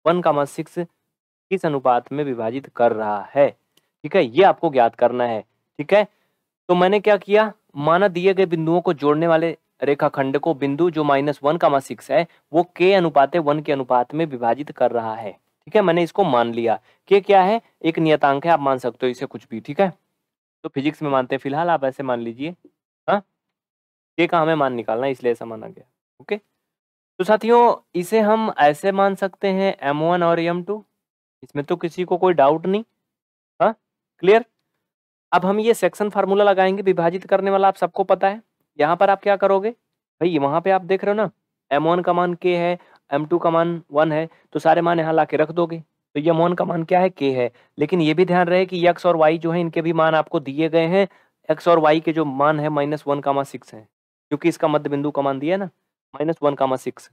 वन कामा सिक्स किस अनुपात में विभाजित कर रहा है ठीक है ये आपको ज्ञात करना है ठीक है तो मैंने क्या किया माना दिए गए बिंदुओं को जोड़ने वाले रेखाखंड को बिंदु जो माइनस वन का सिक्स है वो के अनुपात वन के अनुपात में विभाजित कर रहा है ठीक है मैंने इसको मान लिया के क्या है एक नियतांक है आप मान सकते हो इसे कुछ भी ठीक है तो फिजिक्स में मानते हैं फिलहाल आप ऐसे मान लीजिए हाँ के का हमें मान निकालना इसलिए ऐसा माना गया ओके तो साथियों इसे हम ऐसे मान सकते हैं एम वन और एम टू इसमें तो किसी को कोई डाउट नहीं हाँ क्लियर अब हम ये सेक्शन फार्मूला लगाएंगे विभाजित करने वाला आप सबको पता है यहाँ पर आप क्या करोगे भाई वहाँ पे आप देख रहे हो ना एम वन का मान के है एम टू का मान वन है तो सारे मान यहाँ ला के रख दोगे तो यम वन का मान क्या है के है लेकिन ये भी ध्यान रहे कि यक्स और वाई जो है इनके भी मान आपको दिए गए हैं एक्स और वाई के जो मान है माइनस वन कामा सिक्स है क्योंकि इसका मध्य बिंदु का मान दिया ना माइनस वन कामा सिक्स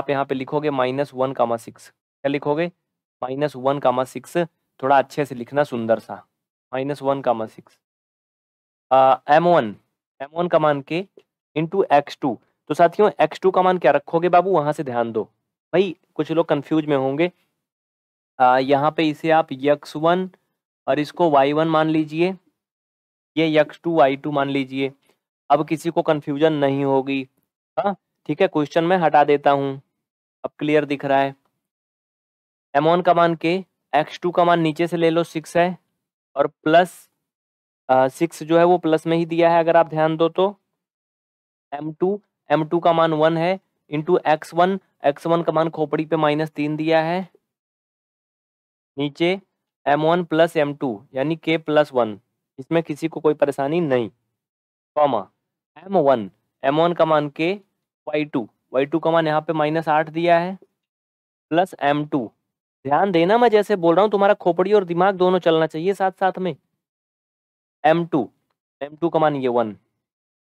आप यहाँ पे लिखोगे माइनस वन कामा सिक्स क्या लिखोगे माइनस वन कामा सिक्स थोड़ा अच्छे से लिखना सुंदर सा minus one comma six M one M one का मान के इंटू एक्स टू तो साथियों एक्स टू का मान क्या रखोगे बाबू वहाँ से ध्यान दो भाई कुछ लोग कंफ्यूज में होंगे आ, यहाँ पे इसे आप यक्स वन और इसको वाई वन मान लीजिए ये यक्स टू वाई टू मान लीजिए अब किसी को कन्फ्यूजन नहीं होगी हाँ ठीक है क्वेश्चन मैं हटा देता हूँ अब क्लियर दिख रहा है वन का मान के एक्स टू का मान नीचे से ले लो सिक्स है और प्लस सिक्स जो है वो प्लस में ही दिया है अगर आप ध्यान दो तो एम टू एम टू का मान वन है into x one x one का मान खोपड़ी पे माइनस तीन दिया है नीचे M one plus M two यानी के प्लस वन इसमें किसी को कोई परेशानी नहीं comma M one M one का मान के वाई टू वाई टू का मान यहाँ पे माइनस आठ दिया है प्लस एम टू ध्यान देना मैं जैसे बोल रहा हूँ तुम्हारा खोपड़ी और दिमाग दोनों चलना चाहिए साथ साथ में M two M two comma ये one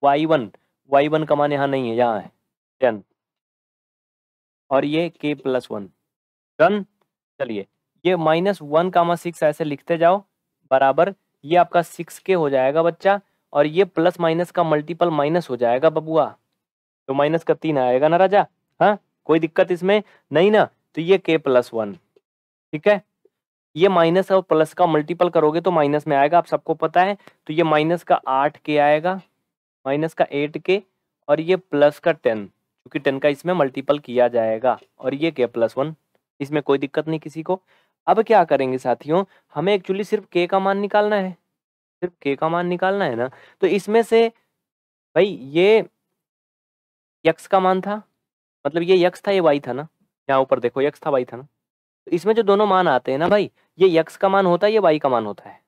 Y one Y one comma यहाँ नहीं है यहाँ है टेन और ये के प्लस वन डन चलिए ये माइनस वन कामा सिक्स ऐसे लिखते जाओ बराबर ये आपका सिक्स के हो जाएगा बच्चा और ये प्लस माइनस का मल्टीपल माइनस हो जाएगा बबुआ तो माइनस का तीन आएगा ना राजा हाँ कोई दिक्कत इसमें नहीं ना तो ये के प्लस वन ठीक है ये माइनस और प्लस का मल्टीपल करोगे तो माइनस में आएगा आप सबको पता है तो ये माइनस का आठ के आएगा माइनस का एट के और ये प्लस का टेन क्योंकि टेन का इसमें मल्टीपल किया जाएगा और ये क्या प्लस वन इसमें कोई दिक्कत नहीं किसी को अब क्या करेंगे साथियों हमें एक्चुअली सिर्फ के का मान निकालना है सिर्फ के का मान निकालना है ना तो इसमें से भाई ये यक्स का मान था मतलब ये यक्स था ये वाई था ना यहाँ ऊपर देखो यक्स था वाई था ना तो इसमें जो दोनों मान आते हैं ना भाई ये यक्स का मान होता है ये वाई का मान होता है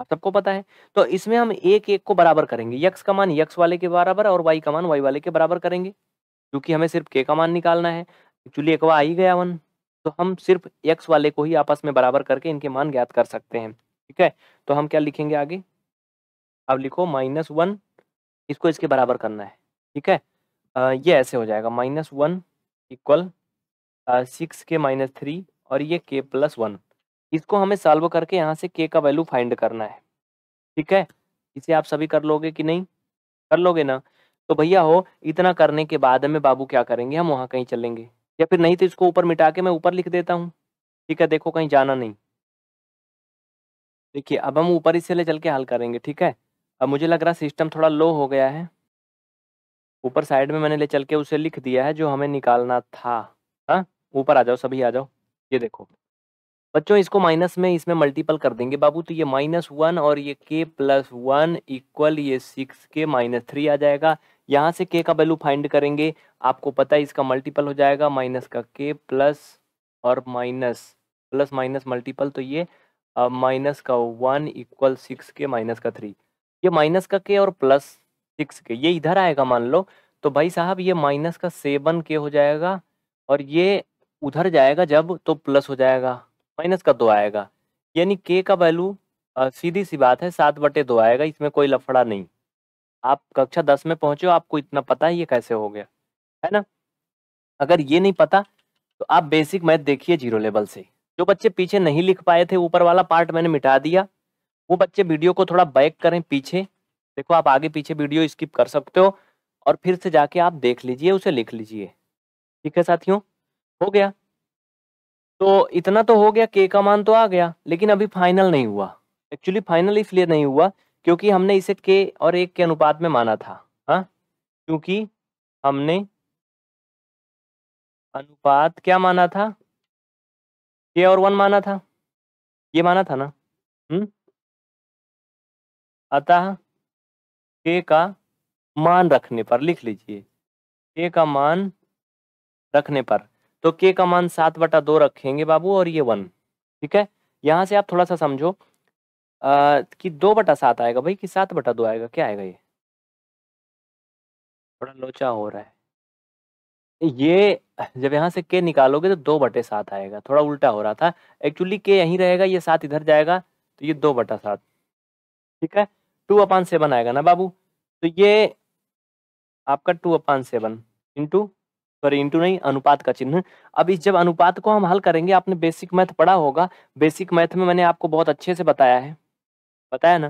आप सबको पता है तो इसमें हम एक एक को बराबर करेंगे यक्स का मान यक्स वाले के बराबर और वाई का मान वाई वाले के बराबर करेंगे क्योंकि हमें सिर्फ के का मान निकालना है एक्चुअली एक आ ही गया वन तो हम सिर्फ यक्स वाले को ही आपस में बराबर करके इनके मान ज्ञात कर सकते हैं ठीक है तो हम क्या लिखेंगे आगे अब लिखो माइनस वन इसको इसके बराबर करना है ठीक है आ, ये ऐसे हो जाएगा minus one equal six K minus three और ये के प्लस वन इसको हमें सॉल्व करके यहाँ से के का वैल्यू फाइंड करना है ठीक है इसे आप सभी कर लोगे कि नहीं कर लोगे ना तो भैया हो इतना करने के बाद में बाबू क्या करेंगे हम वहाँ कहीं चलेंगे या फिर नहीं तो इसको ऊपर मिटा के मैं ऊपर लिख देता हूँ ठीक है देखो कहीं जाना नहीं देखिए अब हम ऊपर इसे ले चल के हल करेंगे ठीक है अब मुझे लग रहा सिस्टम थोड़ा लो हो गया है ऊपर साइड में मैंने ले चल के उसे लिख दिया है जो हमें निकालना था हाँ ऊपर आ जाओ सभी आ जाओ ये देखो बच्चों इसको माइनस में इसमें मल्टीपल कर देंगे बाबू तो ये माइनस वन और ये के प्लस वन इक्वल ये सिक्स के माइनस थ्री आ जाएगा यहाँ से के का वैल्यू फाइंड करेंगे आपको पता है इसका मल्टीपल हो जाएगा माइनस का के प्लस और माइनस प्लस माइनस मल्टीपल तो ये माइनस का one equal six K minus का थ्री ये माइनस का के और प्लस सिक्स के ये इधर आएगा मान लो तो भाई साहब ये माइनस का सेवन के हो जाएगा और ये उधर जाएगा जब तो प्लस हो जाएगा माइनस का दो आएगा यानी के का वैल्यू सीधी सी बात है सात बटे दो आएगा इसमें कोई लफड़ा नहीं आप कक्षा दस में पहुंचे हो आपको इतना पता है ये कैसे हो गया है ना अगर ये नहीं पता तो आप बेसिक मैथ देखिए जीरो लेवल से जो बच्चे पीछे नहीं लिख पाए थे ऊपर वाला पार्ट मैंने मिटा दिया वो बच्चे वीडियो को थोड़ा बैक करें पीछे देखो आप आगे पीछे वीडियो स्किप कर सकते हो और फिर से जाके आप देख लीजिए उसे लिख लीजिए ठीक है साथियों हो गया तो इतना तो हो गया के का मान तो आ गया लेकिन अभी फाइनल नहीं हुआ एक्चुअली फाइनल इसलिए नहीं हुआ क्योंकि हमने इसे के और एक के अनुपात में माना था हाँ क्योंकि हमने अनुपात क्या माना था के और वन माना था ये माना था ना हम्म अतः के का मान रखने पर लिख लीजिए के का मान रखने पर तो के का मान सात बटा दो रखेंगे बाबू और ये वन ठीक है यहाँ से आप थोड़ा सा समझो आ, कि दो बटा सात आएगा भाई कि सात बटा दो आएगा क्या आएगा ये थोड़ा लोचा हो रहा है ये जब यहाँ से के निकालोगे तो दो बटे सात आएगा थोड़ा उल्टा हो रहा था एक्चुअली के यहीं रहेगा ये सात इधर जाएगा तो ये दो बटा सात ठीक है टू अपान सेवन आएगा ना बाबू तो ये आपका two upon seven into sorry into नहीं अनुपात का चिन्ह अब इस जब अनुपात को हम हल करेंगे आपने बेसिक मैथ पढ़ा होगा बेसिक मैथ में मैंने आपको बहुत अच्छे से बताया है बताया ना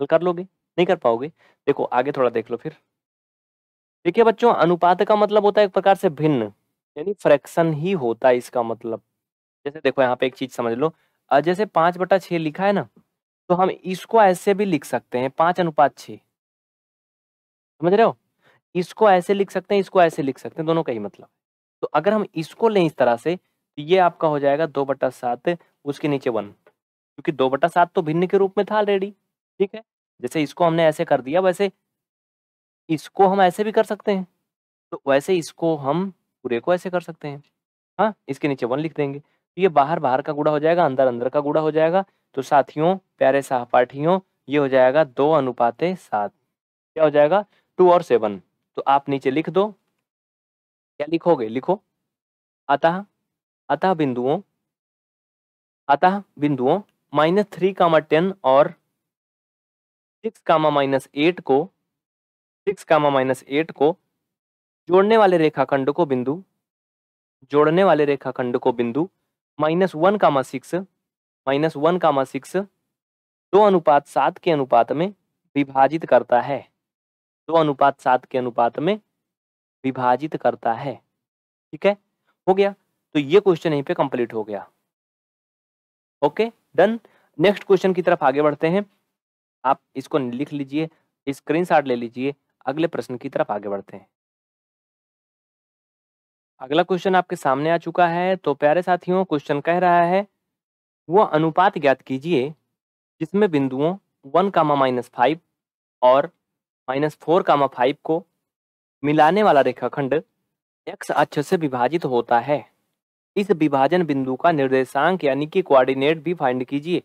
हल कर लोगे नहीं कर पाओगे देखो आगे थोड़ा देख लो फिर देखिए बच्चों अनुपात का मतलब होता है एक प्रकार से भिन्न यानी फ्रैक्शन ही होता है इसका मतलब जैसे देखो यहाँ पे एक चीज समझ लो जैसे पांच बटा छः लिखा है ना तो हम इसको ऐसे भी लिख सकते हैं पांच अनुपात छः समझ रहे हो इसको ऐसे लिख सकते हैं इसको ऐसे लिख सकते हैं दोनों का ही मतलब तो अगर हम इसको लें इस तरह से तो ये आपका हो जाएगा दो बटा सात उसके नीचे वन क्योंकि दो बटा सात तो भिन्न के रूप में था ऑलरेडी ठीक है जैसे इसको हमने ऐसे कर दिया वैसे इसको हम ऐसे भी कर सकते हैं तो वैसे इसको हम पूरे को ऐसे कर सकते हैं हाँ इसके नीचे वन लिख देंगे तो ये बाहर बाहर का गुड़ा हो जाएगा अंदर अंदर का गुड़ा हो जाएगा तो साथियों प्यारे सहपाठियों ये हो जाएगा दो अनुपाते सात क्या हो जाएगा टू और सेवन तो आप नीचे लिख दो क्या लिखोगे लिखो अतः अतः बिंदुओं अतः बिंदुओं माइनस थ्री कामा टेन और सिक्स कामा माइनस एट को सिक्स कामा माइनस एट को जोड़ने वाले रेखाखंड को बिंदु जोड़ने वाले रेखाखंड को बिंदु minus one comma six minus one comma six दो अनुपात सात के अनुपात में विभाजित करता है दो अनुपात सात के अनुपात में विभाजित करता है ठीक है हो गया तो ये क्वेश्चन यहीं पे कंप्लीट हो गया ओके डन नेक्स्ट क्वेश्चन की तरफ आगे बढ़ते हैं आप इसको लिख लीजिए स्क्रीन ले लीजिए अगले प्रश्न की तरफ आगे बढ़ते हैं अगला क्वेश्चन आपके सामने आ चुका है तो प्यारे साथियों क्वेश्चन कह रहा है वह अनुपात ज्ञात कीजिए जिसमें बिंदुओं वन कामा माइनस फाइव और माइनस फोर कामा फाइव को मिलाने वाला रेखाखंड एक्स अक्ष से विभाजित होता है इस विभाजन बिंदु का निर्देशांक यानी कि कोऑर्डिनेट भी फाइंड कीजिए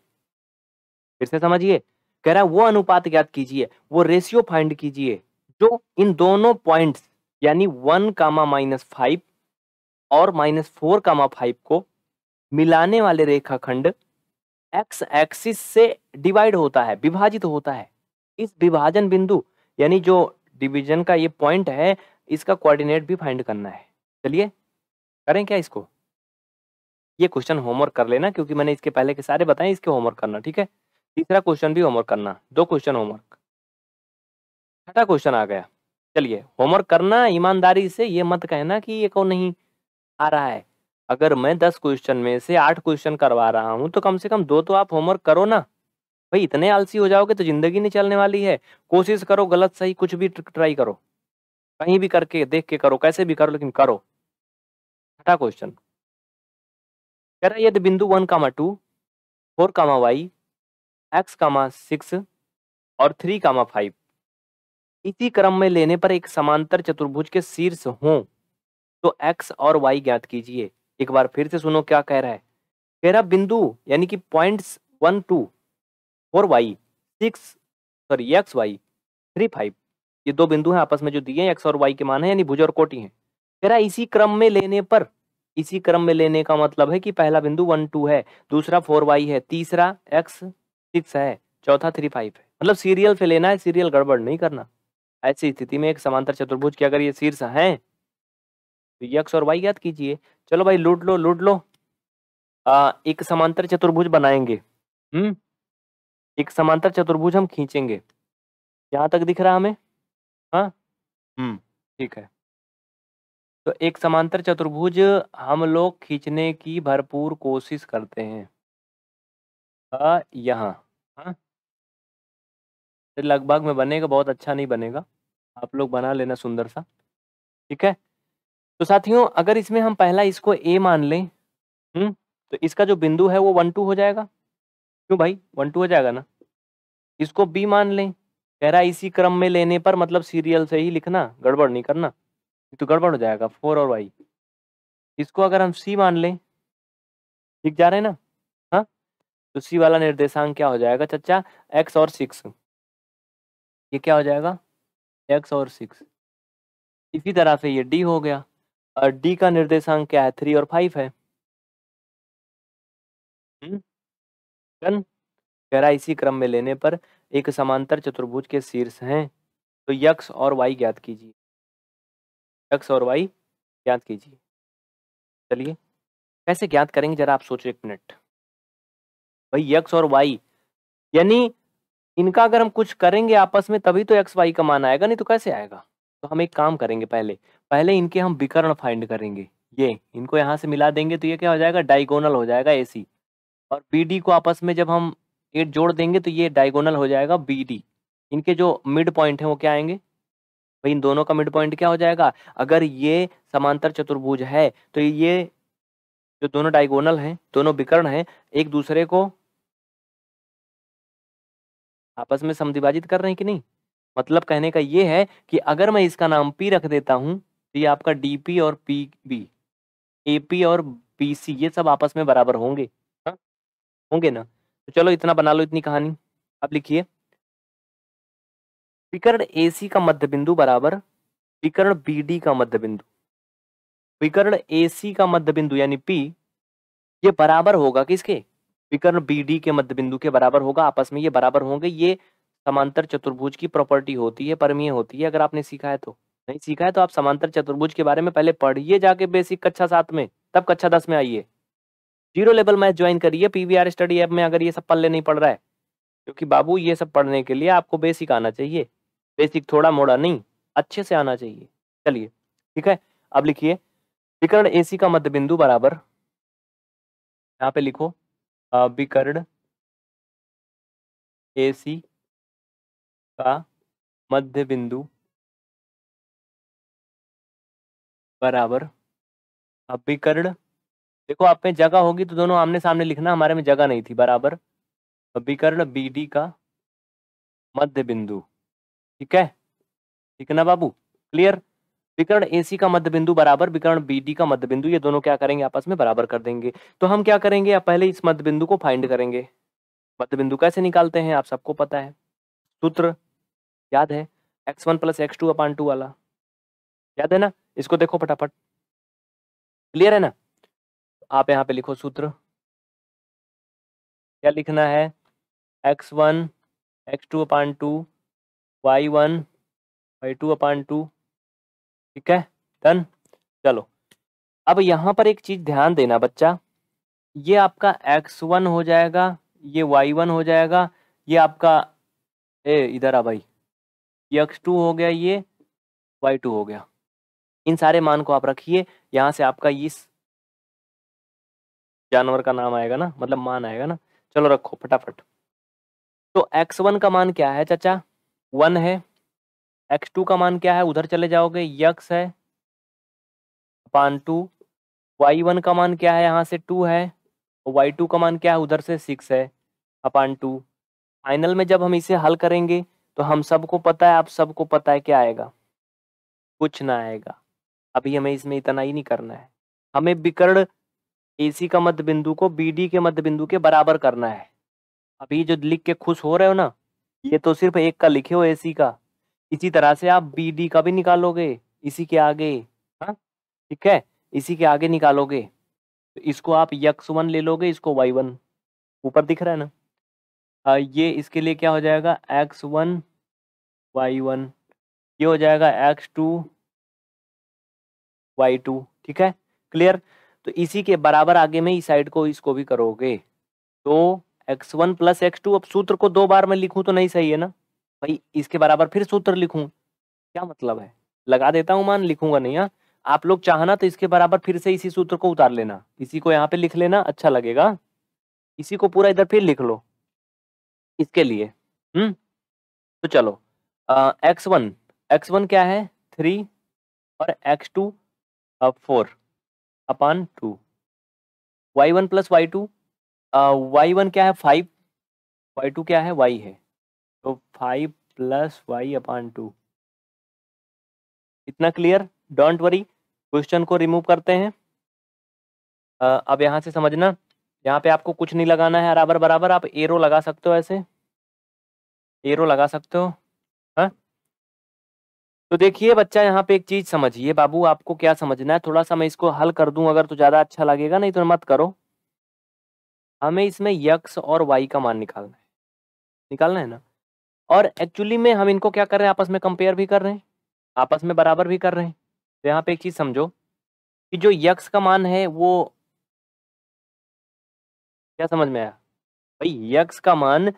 फिर से समझिए कह रहा है वो अनुपात ज्ञात कीजिए वो रेशियो फाइंड कीजिए जो इन दोनों पॉइंट्स यानी वन कामा माइनस फाइव और माइनस फोर कामा फाइव को मिलाने वाले रेखाखंड एक्स एक्सिस से डिवाइड होता है विभाजित होता है इस विभाजन बिंदु यानी जो डिवीजन का ये पॉइंट है इसका कोऑर्डिनेट भी फाइंड करना है चलिए करें क्या इसको ये क्वेश्चन होमवर्क कर लेना क्योंकि मैंने इसके पहले के सारे बताए इसके होमवर्क करना ठीक है तीसरा क्वेश्चन भी होमवर्क करना दो क्वेश्चन होमवर्क छठा क्वेश्चन आ गया चलिए होमवर्क करना ईमानदारी से ये मत कहना कि ये कौन नहीं आ रहा है अगर मैं दस क्वेश्चन में से आठ क्वेश्चन करवा रहा हूँ तो कम से कम दो तो आप होमवर्क करो ना भाई इतने आलसी हो जाओगे तो जिंदगी नहीं चलने वाली है कोशिश करो गलत सही कुछ भी ट्राई करो कहीं भी करके देख के करो कैसे भी करो लेकिन करो छठा क्वेश्चन कह रहा यदि बिंदु one comma two four comma Y X comma six और थ्री कामा फाइव इसी क्रम में लेने पर एक समांतर चतुर्भुज के शीर्ष हों तो एक्स और वाई ज्ञात कीजिए एक बार फिर से सुनो क्या कह रहा है कह रहा बिंदु यानी कि points one two four Y six sorry X Y three five ये दो बिंदु हैं आपस में जो दिए हैं एक्स और वाई के मान है यानी भुज और कोटि हैं कह इसी क्रम में लेने पर इसी क्रम में लेने का मतलब है कि पहला बिंदु वन टू है दूसरा फोर वाई है तीसरा एक्स सिक्स है चौथा थ्री फाइव है मतलब सीरियल से लेना है सीरियल गड़बड़ नहीं करना ऐसी स्थिति में एक समांतर चतुर्भुज की अगर ये शीर्ष है तो यक्ष और वाई याद कीजिए चलो भाई लूट लो लूट लो आ, एक समांतर चतुर्भुज बनाएंगे हम्म एक समांतर चतुर्भुज हम खींचेंगे यहाँ तक दिख रहा हमें हाँ हम्म ठीक है तो एक समांतर चतुर्भुज हम लोग खींचने की भरपूर कोशिश करते हैं यहाँ हाँ तो लगभग में बनेगा बहुत अच्छा नहीं बनेगा आप लोग बना लेना सुंदर सा ठीक है तो साथियों अगर इसमें हम पहला इसको ए मान लें हम्म तो इसका जो बिंदु है वो वन टू हो जाएगा क्यों भाई वन टू हो जाएगा ना इसको बी मान लें कह रहा इसी क्रम में लेने पर मतलब सीरियल से ही लिखना गड़बड़ नहीं करना तो गड़बड़ हो जाएगा फोर और वाई इसको अगर हम सी मान लें ठीक जा रहे हैं ना हाँ तो सी वाला निर्देशांक क्या हो जाएगा चचा एक्स और सिक्स ये क्या हो जाएगा एक्स और सिक्स इसी तरह से ये डी हो गया और डी का निर्देशांक क्या है थ्री और फाइव है हुँ? हम्म? टन गहरा इसी क्रम में लेने पर एक समांतर चतुर्भुज के शीर्ष हैं तो यक्ष और वाई ज्ञात कीजिए यक्ष और वाई ज्ञात कीजिए चलिए कैसे ज्ञात करेंगे जरा आप सोचो एक मिनट भाई यक्ष और वाई यानी इनका अगर हम कुछ करेंगे आपस में तभी तो एक्स वाई का मान आएगा नहीं तो कैसे आएगा तो हम एक काम करेंगे पहले पहले इनके हम विकर्ण फाइंड करेंगे ये इनको यहाँ से मिला देंगे तो ये क्या हो जाएगा डाइगोनल हो जाएगा एसी और बी डी को आपस में जब हम एट जोड़ देंगे तो ये डायगोनल हो जाएगा बी डी इनके जो मिड पॉइंट हैं वो क्या आएंगे भाई इन दोनों का मिड पॉइंट क्या हो जाएगा अगर ये समांतर चतुर्भुज है तो ये जो दोनों डायगोनल हैं दोनों विकर्ण हैं एक दूसरे को आपस में समिभाजित कर रहे हैं कि नहीं मतलब कहने का ये है कि अगर मैं इसका नाम पी रख देता हूँ तो ये आपका डी पी और पी बी ए पी और बी सी ये सब आपस में बराबर होंगे होंगे ना तो चलो इतना बना लो इतनी कहानी अब लिखिए विकर्ण ए सी का मध्य बिंदु बराबर विकर्ण बी डी का मध्य बिंदु विकर्ण ए सी का मध्य बिंदु यानी पी ये बराबर होगा किसके विकर्ण बी डी के मध्य बिंदु के बराबर होगा आपस में ये बराबर होंगे ये समांतर चतुर्भुज की प्रॉपर्टी होती है परमीय होती है अगर आपने सीखा है तो नहीं सीखा है तो आप समांतर चतुर्भुज के बारे में पहले पढ़िए जाके बेसिक कक्षा सात में तब कक्षा दस में आइए जीरो लेवल मैथ ज्वाइन करिए पीवीआर स्टडी ऐप में अगर ये सब पल्ले नहीं पड़ रहा है क्योंकि बाबू ये सब पढ़ने के लिए आपको बेसिक आना चाहिए बेसिक थोड़ा मोड़ा नहीं अच्छे से आना चाहिए चलिए ठीक है अब लिखिए विकर्ण एसी का मध्य बिंदु बराबर यहाँ पे लिखो विकर्ण एसी का मध्य बिंदु बराबर अभिकर्ण देखो आप में जगह होगी तो दोनों आमने सामने लिखना हमारे में जगह नहीं थी बराबर अभिकर्ण बी डी का मध्य बिंदु ठीक है ठीक है ना बाबू क्लियर विकर्ण सी का मध्य बिंदु बराबर विकर्ण बी डी का मध्य बिंदु ये दोनों क्या करेंगे आपस में बराबर कर देंगे तो हम क्या करेंगे आप पहले इस मध्य बिंदु को फाइंड करेंगे मध्य बिंदु कैसे निकालते हैं आप सबको पता है सूत्र याद है X one plus X two upon two वाला याद है ना इसको देखो फटाफट क्लियर है ना आप यहाँ पे लिखो सूत्र क्या लिखना है X one x two upon two Y one Y two upon two ठीक है डन चलो अब यहाँ पर एक चीज़ ध्यान देना बच्चा ये आपका एक्स वन हो जाएगा ये वाई वन हो जाएगा ये आपका ए इधर आ भाई ये एक्स टू हो गया ये वाई टू हो गया इन सारे मान को आप रखिए यहाँ से आपका इस जानवर का नाम आएगा ना मतलब मान आएगा ना चलो रखो फटाफट तो एक्स वन का मान क्या है चाचा वन है एक्स टू का मान क्या है उधर चले जाओगे यक्स है अपान टू वाई वन का मान क्या है यहाँ से टू है और वाई टू का मान क्या है उधर से सिक्स है अपान टू फाइनल में जब हम इसे हल करेंगे तो हम सबको पता है आप सबको पता है क्या आएगा कुछ ना आएगा अभी हमें इसमें इतना ही नहीं करना है हमें विकर्ण सी का मध्य बिंदु को डी के मध्य बिंदु के बराबर करना है अभी जो लिख के खुश हो रहे हो ना ये तो सिर्फ एक का लिखे हो सी का इसी तरह से आप डी का भी निकालोगे इसी के आगे हाँ ठीक है इसी के आगे निकालोगे तो इसको आप यक्स वन ले लोगे इसको वाई वन ऊपर दिख रहा है ना आ, ये इसके लिए क्या हो जाएगा एक्स वन वाई वन ये हो जाएगा एक्स टू वाई टू ठीक है क्लियर तो इसी के बराबर आगे में इस साइड को इसको भी करोगे तो X one plus X two अब सूत्र को दो बार में लिखूं तो नहीं सही है ना भाई इसके बराबर फिर सूत्र लिखूं क्या मतलब है लगा देता हूं मान लिखूंगा नहीं हाँ आप लोग चाहना तो इसके बराबर फिर से इसी सूत्र को उतार लेना इसी को यहाँ पे लिख लेना अच्छा लगेगा इसी को पूरा इधर फिर लिख लो इसके लिए हम्म तो चलो एक्स वन एक्स वन क्या है थ्री और X two four upon two Y one plus Y two Y one क्या है फाइव वाई टू क्या है वाई है तो five plus Y upon two इतना क्लियर डोंट वरी क्वेश्चन को रिमूव करते हैं uh, अब यहाँ से समझना यहाँ पे आपको कुछ नहीं लगाना है बराबर बराबर आप एरो लगा सकते हो ऐसे एरो लगा सकते हो तो देखिए बच्चा यहाँ पे एक चीज समझिए बाबू आपको क्या समझना है थोड़ा सा मैं इसको हल कर दूं अगर तो ज्यादा अच्छा लगेगा नहीं तो मत करो हमें इसमें यक्स और वाई का मान निकालना है निकालना है ना और एक्चुअली में हम इनको क्या कर रहे हैं आपस में कंपेयर भी कर रहे हैं आपस में बराबर भी कर रहे हैं तो यहाँ पे एक चीज समझो कि जो यक्स का मान है वो क्या समझ में आया भाई यक्स का मान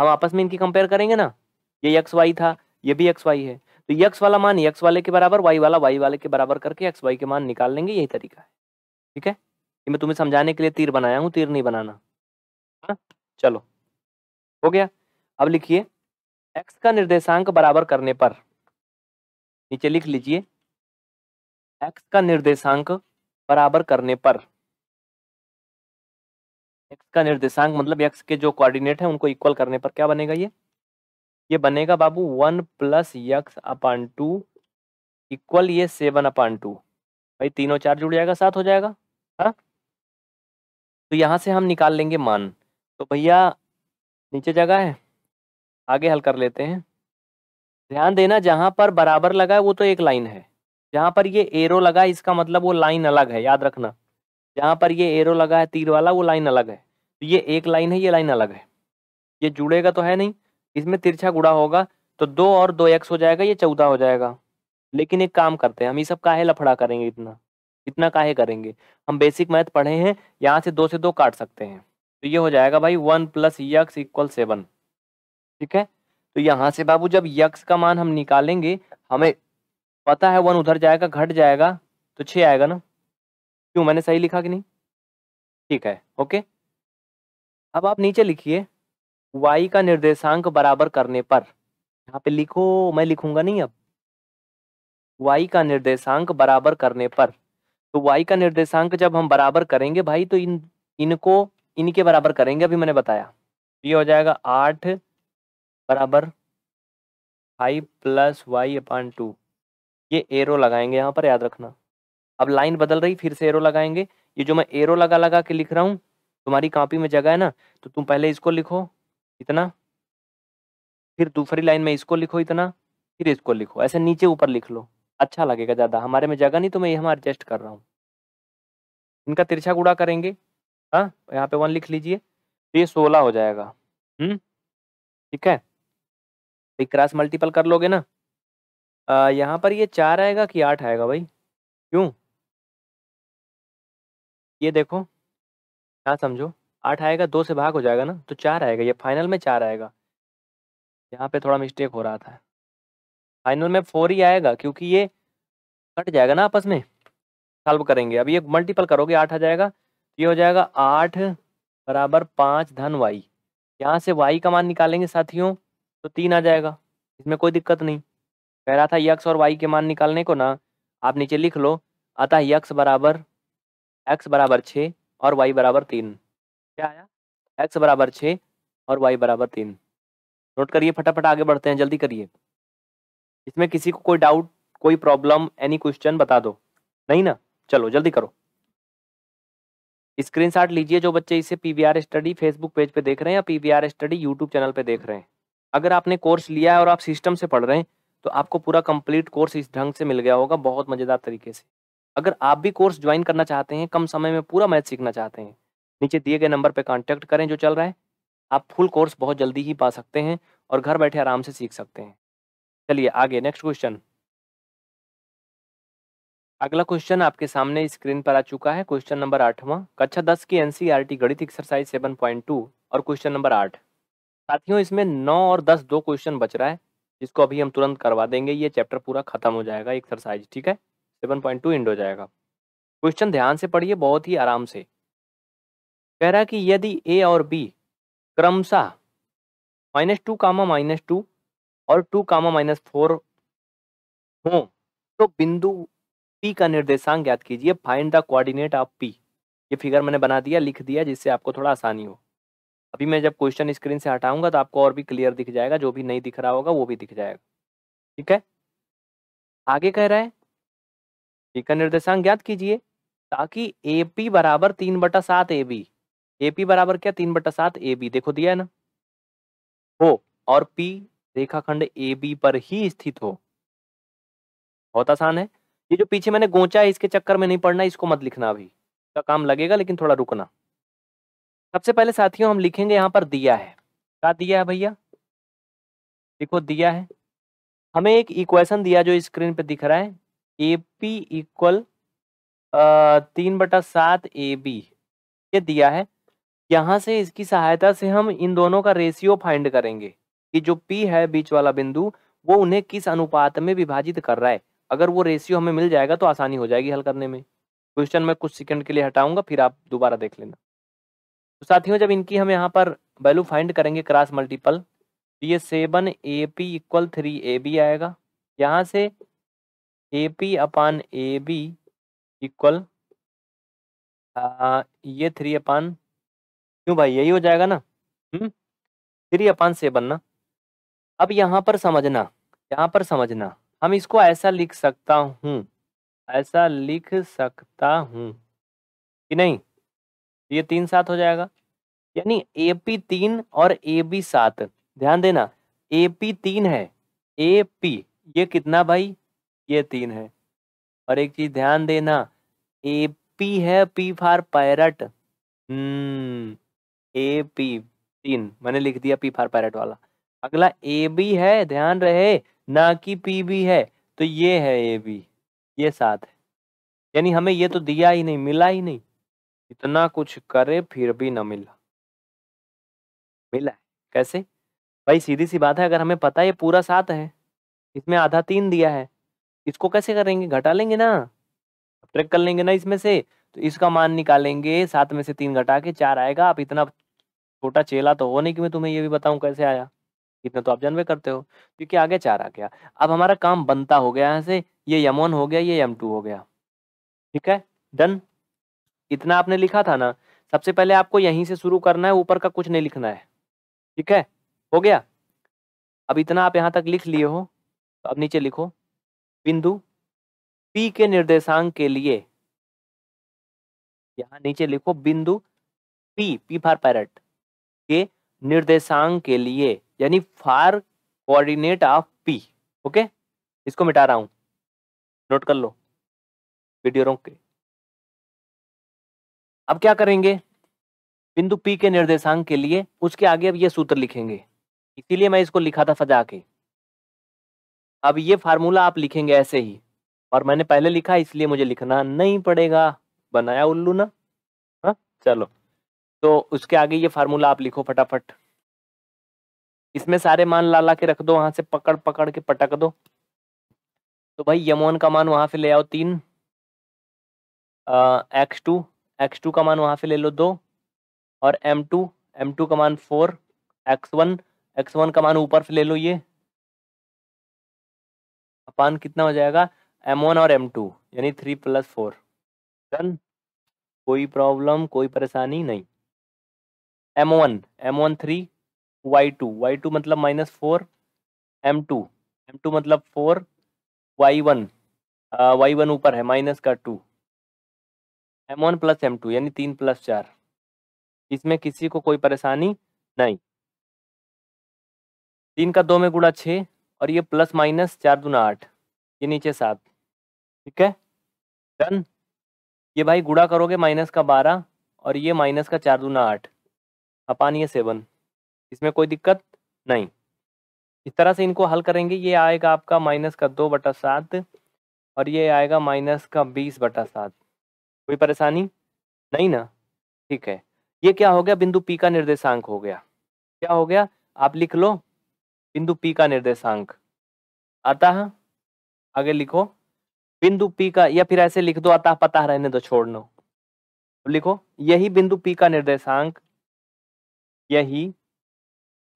हम आपस में इनकी कंपेयर करेंगे ना ये यक्स वाई था ये भी यक्स वाई है तो यक्स वाला मान यक्स वाले के बराबर वाई वाला वाई वाले के बराबर करके एक्स वाई के मान निकाल लेंगे यही तरीका है ठीक है ये मैं तुम्हें समझाने के लिए तीर बनाया हूँ तीर नहीं बनाना हा? चलो हो गया अब लिखिए एक्स का निर्देशांक बराबर करने पर नीचे लिख लीजिए एक्स का निर्देशांक बराबर करने पर एक्स का निर्देशांक मतलब एक्स के जो कोऑर्डिनेट है उनको इक्वल करने पर क्या बनेगा ये ये बनेगा बाबू one plus X upon two equal ये सेवन अपान टू भाई तीनों चार जुड़ जाएगा सात हो जाएगा हाँ तो यहाँ से हम निकाल लेंगे मान तो भैया नीचे जगह है आगे हल कर लेते हैं ध्यान देना जहाँ पर बराबर लगा है वो तो एक लाइन है जहाँ पर ये एरो लगा है इसका मतलब वो लाइन अलग है याद रखना जहाँ पर ये एरो लगा है तीर वाला वो लाइन अलग है तो ये एक लाइन है ये लाइन अलग है ये जुड़ेगा तो है नहीं इसमें तिरछा गुड़ा होगा तो दो और दो एक्स हो जाएगा ये चौदह हो जाएगा लेकिन एक काम करते हैं हम ये सब काहे लफड़ा करेंगे इतना इतना काहे करेंगे हम बेसिक मैथ पढ़े हैं यहाँ से दो से दो काट सकते हैं तो ये हो जाएगा भाई one plus X equal seven ठीक है तो यहाँ से बाबू जब यक्स का मान हम निकालेंगे हमें पता है वन उधर जाएगा घट जाएगा तो छः आएगा ना क्यों मैंने सही लिखा कि नहीं ठीक है ओके अब आप नीचे लिखिए वाई का निर्देशांक बराबर करने पर यहाँ पे लिखो मैं लिखूंगा नहीं अब वाई का निर्देशांक बराबर करने पर तो वाई का निर्देशांक जब हम बराबर करेंगे भाई तो इन इनको इनके बराबर करेंगे अभी मैंने बताया ये हो जाएगा आठ बराबर five plus Y upon two ये एरो लगाएंगे यहाँ पर याद रखना अब लाइन बदल रही फिर से एरो लगाएंगे ये जो मैं एरो लगा लगा के लिख रहा हूँ तुम्हारी कॉपी में जगह है ना तो तुम पहले इसको लिखो इतना फिर दूसरी लाइन में इसको लिखो इतना फिर इसको लिखो ऐसे नीचे ऊपर लिख लो अच्छा लगेगा ज़्यादा हमारे में जगह नहीं तो मैं यहाँ एडजस्ट कर रहा हूँ इनका तिरछा गुड़ा करेंगे हाँ यहाँ पे वन लिख लीजिए तो ये सोलह हो जाएगा हम्म ठीक है तो क्रॉस मल्टीपल कर लोगे ना आ, यहाँ पर ये चार आएगा कि आठ आएगा भाई क्यों ये देखो यहाँ समझो आठ आएगा दो से भाग हो जाएगा ना तो चार आएगा ये फाइनल में चार आएगा यहाँ पे थोड़ा मिस्टेक हो रहा था फाइनल में फोर ही आएगा क्योंकि ये कट जाएगा ना आपस में सॉल्व करेंगे अब ये मल्टीपल करोगे आठ आ जाएगा तो ये हो जाएगा आठ बराबर पाँच धन वाई यहाँ से वाई का मान निकालेंगे साथियों तो तीन आ जाएगा इसमें कोई दिक्कत नहीं कह रहा था यक्स और वाई के मान निकालने को ना आप नीचे लिख लो अतः यक्स बराबर एक्स बराबर छः और वाई बराबर तीन क्या आया एक्स बराबर छ और वाई बराबर तीन नोट करिए फटाफट आगे बढ़ते हैं जल्दी करिए इसमें किसी को कोई डाउट कोई प्रॉब्लम एनी क्वेश्चन बता दो नहीं ना चलो जल्दी करो स्क्रीनशॉट लीजिए जो बच्चे इसे पीवीआर स्टडी फेसबुक पेज पे देख रहे हैं या पीवीआर स्टडी यूट्यूब चैनल पे देख रहे हैं अगर आपने कोर्स लिया है और आप सिस्टम से पढ़ रहे हैं तो आपको पूरा कंप्लीट कोर्स इस ढंग से मिल गया होगा बहुत मज़ेदार तरीके से अगर आप भी कोर्स ज्वाइन करना चाहते हैं कम समय में पूरा मैथ सीखना चाहते हैं नीचे दिए गए नंबर पर कॉन्टैक्ट करें जो चल रहा है आप फुल कोर्स बहुत जल्दी ही पा सकते हैं और घर बैठे आराम से सीख सकते हैं चलिए आगे नेक्स्ट क्वेश्चन अगला क्वेश्चन आपके सामने स्क्रीन पर आ चुका है क्वेश्चन नंबर आठवां कक्षा दस की एनसीईआरटी e गणित एक्सरसाइज सेवन पॉइंट टू और क्वेश्चन नंबर आठ साथियों इसमें नौ और दस दो क्वेश्चन बच रहा है जिसको अभी हम तुरंत करवा देंगे ये चैप्टर पूरा खत्म हो जाएगा एक्सरसाइज ठीक है सेवन पॉइंट टू इंड हो जाएगा क्वेश्चन ध्यान से पढ़िए बहुत ही आराम से कह रहा है कि यदि ए और बी क्रमशः minus two comma minus two और टू कामा माइनस फोर हो तो बिंदु पी का निर्देशांक ज्ञात कीजिए find the coordinate of P ये फिगर मैंने बना दिया लिख दिया जिससे आपको थोड़ा आसानी हो अभी मैं जब क्वेश्चन स्क्रीन से हटाऊंगा तो आपको और भी क्लियर दिख जाएगा जो भी नहीं दिख रहा होगा वो भी दिख जाएगा ठीक है आगे कह रहा है पी का निर्देशांक ज्ञात कीजिए ताकि ए पी बराबर तीन बटा सात ए बी एपी बराबर क्या तीन बटा सात ए बी देखो दिया है ना हो और पी रेखाखंड ए बी पर ही स्थित हो बहुत आसान है ये जो पीछे मैंने गोचा है इसके चक्कर में नहीं पड़ना इसको मत लिखना अभी का काम लगेगा लेकिन थोड़ा रुकना सबसे पहले साथियों हम लिखेंगे यहाँ पर दिया है क्या दिया है भैया देखो दिया है हमें एक इक्वेशन दिया जो स्क्रीन पे दिख रहा है ए पी इक्वल तीन बटा सात ए बी ये दिया है यहाँ से इसकी सहायता से हम इन दोनों का रेशियो फाइंड करेंगे कि जो पी है बीच वाला बिंदु वो उन्हें किस अनुपात में विभाजित कर रहा है अगर वो रेशियो हमें मिल जाएगा तो आसानी हो जाएगी हल करने में क्वेश्चन मैं कुछ सेकंड के लिए हटाऊंगा फिर आप दोबारा देख लेना तो साथियों जब इनकी हम यहाँ पर वैल्यू फाइंड करेंगे क्रॉस मल्टीपल तो ये seven A P equal three A B आएगा यहाँ से A P upon A B equal ये थ्री अपान क्यों भाई यही हो जाएगा ना हम्म थ्री अपान सेवन ना अब यहाँ पर समझना यहाँ पर समझना हम इसको ऐसा लिख सकता हूँ ऐसा लिख सकता हूँ कि नहीं ये तीन सात हो जाएगा यानी ए पी तीन और ए बी सात ध्यान देना ए पी तीन है ए पी ये कितना भाई ये तीन है और एक चीज ध्यान देना ए पी है P for parrot hmm A P तीन मैंने लिख दिया पी फार पैरेट वाला अगला ए बी है ध्यान रहे ना कि पी बी है तो ये है ए बी ये सात है यानी हमें ये तो दिया ही नहीं मिला ही नहीं इतना कुछ करे फिर भी ना मिला मिला कैसे भाई सीधी सी बात है अगर हमें पता है ये पूरा सात है इसमें आधा तीन दिया है इसको कैसे करेंगे घटा लेंगे ना ट्रेक कर लेंगे ना इसमें से तो इसका मान निकालेंगे सात में से तीन घटा के चार आएगा आप इतना छोटा चेला तो हो नहीं कि मैं तुम्हें ये भी बताऊं कैसे आया इतने तो आप जानवे करते हो क्योंकि आगे चार आ गया अब हमारा काम बनता हो गया यहाँ से ये यम हो गया ये यम हो गया ठीक है डन इतना आपने लिखा था ना सबसे पहले आपको यहीं से शुरू करना है ऊपर का कुछ नहीं लिखना है ठीक है हो गया अब इतना आप यहाँ तक लिख लिए हो तो अब नीचे लिखो बिंदु P के निर्देशांक के लिए यहाँ नीचे लिखो बिंदु पी पी फॉर पैरट के निर्देशांक के लिए यानी for coordinate of P okay इसको मिटा रहा हूं नोट कर लो वीडियो रोक के अब क्या करेंगे बिंदु पी के निर्देशांक के लिए उसके आगे अब ये सूत्र लिखेंगे इसीलिए मैं इसको लिखा था सजा के अब ये फार्मूला आप लिखेंगे ऐसे ही और मैंने पहले लिखा इसलिए मुझे लिखना नहीं पड़ेगा बनाया उल्लू ना हाँ चलो तो उसके आगे ये फार्मूला आप लिखो फटाफट इसमें सारे मान ला ला के रख दो वहां से पकड़ पकड़ के पटक दो तो भाई यमोन का मान वहां से ले आओ तीन एक्स टू एक्स टू का मान वहां से ले लो दो और एम टू एम टू का मान four X one x one का मान ऊपर से ले लो ये अपान कितना हो जाएगा एम वन और एम टू यानी थ्री प्लस फोर डन कोई प्रॉब्लम कोई परेशानी नहीं M one M one three Y two Y two मतलब minus four M two M two मतलब four Y one Y one ऊपर है माइनस का two M one plus M two यानी तीन प्लस चार इसमें किसी को कोई परेशानी नहीं तीन का दो में गुणा छः और ये प्लस माइनस चार दूना आठ ये नीचे सात ठीक है डन ये भाई गुड़ा करोगे माइनस का बारह और ये माइनस का चार दूना आठ अपानीय सेवन इसमें कोई दिक्कत नहीं इस तरह से इनको हल करेंगे ये आएगा आपका माइनस का दो बटा सात और ये आएगा माइनस का बीस बटा सात कोई परेशानी नहीं ना ठीक है ये क्या हो गया बिंदु पी का निर्देशांक हो गया क्या हो गया आप लिख लो बिंदु पी का निर्देशांक अतः आगे लिखो बिंदु पी का या फिर ऐसे लिख दो अतः पता रहने दो छोड़ लो लिखो यही बिंदु पी का निर्देशांक यही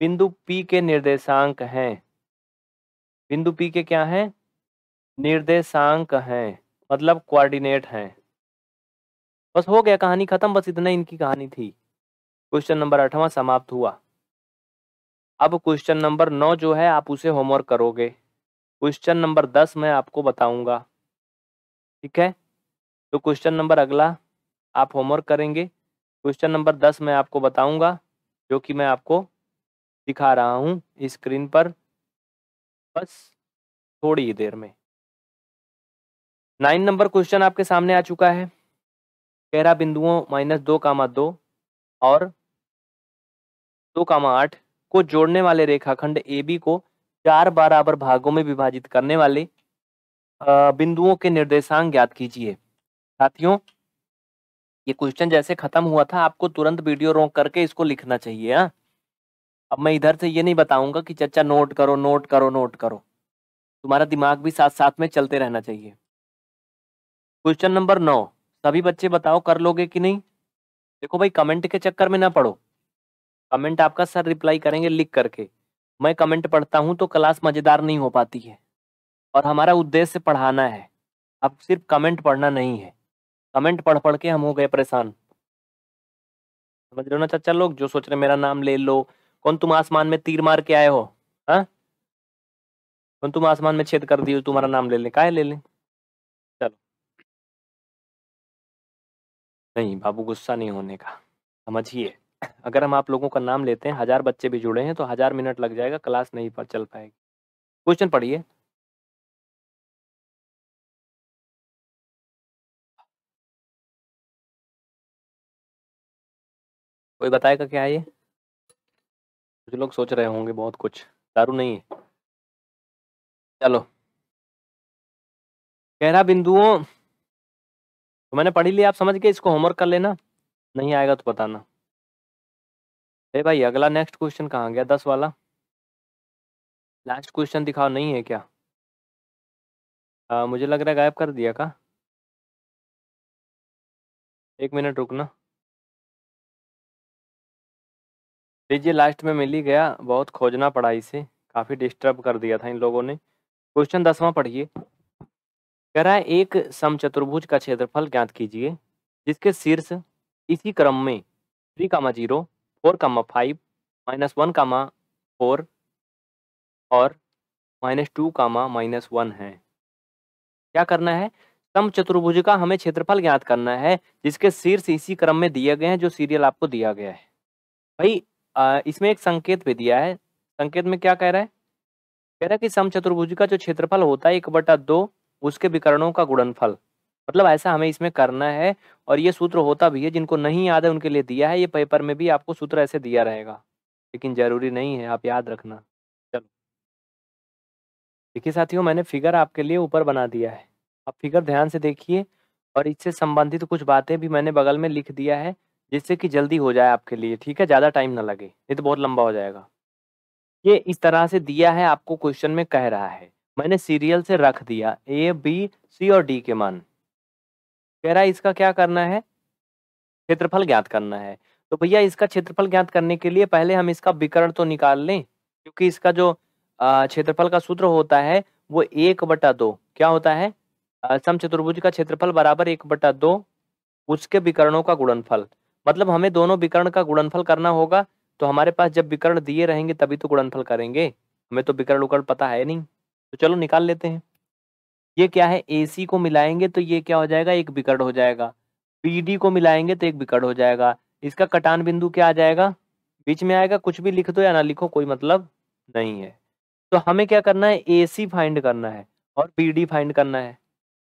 बिंदु पी के निर्देशांक हैं बिंदु पी के क्या हैं निर्देशांक हैं मतलब कोऑर्डिनेट हैं बस हो गया कहानी खत्म बस इतना इनकी कहानी थी क्वेश्चन नंबर आठवां समाप्त हुआ अब क्वेश्चन नंबर नौ जो है आप उसे होमवर्क करोगे क्वेश्चन नंबर दस मैं आपको बताऊंगा ठीक है तो क्वेश्चन नंबर अगला आप होमवर्क करेंगे क्वेश्चन नंबर दस मैं आपको बताऊंगा जो कि मैं आपको दिखा रहा हूं स्क्रीन पर बस थोड़ी ही देर में नाइन नंबर क्वेश्चन आपके सामने आ चुका है गहरा बिंदुओं माइनस दो कामा दो और दो कामा आठ को जोड़ने वाले रेखाखंड ए बी को चार बराबर भागों में विभाजित करने वाले बिंदुओं के निर्देशांक ज्ञात कीजिए साथियों ये क्वेश्चन जैसे खत्म हुआ था आपको तुरंत वीडियो रोक करके इसको लिखना चाहिए हाँ अब मैं इधर से ये नहीं बताऊंगा कि चचा नोट करो नोट करो नोट करो तुम्हारा दिमाग भी साथ साथ में चलते रहना चाहिए क्वेश्चन नंबर नौ सभी बच्चे बताओ कर लोगे कि नहीं देखो भाई कमेंट के चक्कर में ना पढ़ो कमेंट आपका सर रिप्लाई करेंगे लिख करके मैं कमेंट पढ़ता हूँ तो क्लास मज़ेदार नहीं हो पाती है और हमारा उद्देश्य पढ़ाना है अब सिर्फ कमेंट पढ़ना नहीं है कमेंट पढ़ पढ़ के हम हो गए परेशान समझ रहे हो ना चाचा लोग जो सोच रहे मेरा नाम ले लो कौन तुम आसमान में तीर मार के आए हो हा? कौन तुम आसमान में छेद कर दियो तुम्हारा नाम ले लें काहे ले लें चलो नहीं बाबू गुस्सा नहीं होने का समझिए अगर हम आप लोगों का नाम लेते हैं हजार बच्चे भी जुड़े हैं तो हजार मिनट लग जाएगा क्लास नहीं पर चल पाएगी क्वेश्चन पढ़िए कोई बताएगा क्या है ये कुछ लोग सोच रहे होंगे बहुत कुछ दारू नहीं है चलो गहरा बिंदुओं तो मैंने पढ़ी लिया आप समझ के इसको होमवर्क कर लेना नहीं आएगा तो बताना अरे भाई अगला नेक्स्ट क्वेश्चन कहाँ गया दस वाला लास्ट क्वेश्चन दिखाओ नहीं है क्या आ, मुझे लग रहा है गायब कर दिया का एक मिनट रुकना लीजिए लास्ट में मिल ही गया बहुत खोजना पड़ा इसे काफ़ी डिस्टर्ब कर दिया था इन लोगों ने क्वेश्चन दसवां पढ़िए कह रहा है एक समचतुर्भुज का क्षेत्रफल ज्ञात कीजिए जिसके शीर्ष इसी क्रम में three comma zero four comma five minus one comma four और minus two comma minus one है क्या करना है सम चतुर्भुज का हमें क्षेत्रफल ज्ञात करना है जिसके शीर्ष इसी क्रम में दिए गए हैं जो सीरियल आपको दिया गया है भाई इसमें एक संकेत भी दिया है संकेत में क्या कह रहा है कह रहा है कि समचतुर्भुज का जो क्षेत्रफल होता है एक बटा दो उसके विकरणों का गुणनफल मतलब ऐसा हमें इसमें करना है और ये सूत्र होता भी है जिनको नहीं याद है उनके लिए दिया है ये पेपर में भी आपको सूत्र ऐसे दिया रहेगा लेकिन जरूरी नहीं है आप याद रखना चलो देखिए साथियों मैंने फिगर आपके लिए ऊपर बना दिया है आप फिगर ध्यान से देखिए और इससे संबंधित कुछ बातें भी मैंने बगल में लिख दिया है जिससे कि जल्दी हो जाए आपके लिए ठीक है ज़्यादा टाइम ना लगे ये तो बहुत लंबा हो जाएगा ये इस तरह से दिया है आपको क्वेश्चन में कह रहा है मैंने सीरियल से रख दिया ए बी सी और डी के मान कह रहा है इसका क्या करना है क्षेत्रफल ज्ञात करना है तो भैया इसका क्षेत्रफल ज्ञात करने के लिए पहले हम इसका विकरण तो निकाल लें क्योंकि इसका जो क्षेत्रफल का सूत्र होता है वो एक बटा दो क्या होता है सम चतुर्भुज का क्षेत्रफल बराबर एक बटा दो उसके विकरणों का गुणनफल मतलब हमें दोनों विकर्ण का गुणनफल करना होगा तो हमारे पास जब विकर्ण दिए रहेंगे तभी तो गुणनफल करेंगे हमें तो विकर्ण उकर्ण पता है नहीं तो चलो निकाल लेते हैं ये क्या है ए को मिलाएंगे तो ये क्या हो जाएगा एक विकर्ण हो जाएगा बी को मिलाएंगे तो एक विकर्ण हो जाएगा इसका कटान बिंदु क्या आ जाएगा बीच में आएगा कुछ भी लिख दो या ना लिखो कोई मतलब नहीं है तो हमें क्या करना है ए सी फाइंड करना है और बी डी फाइंड करना है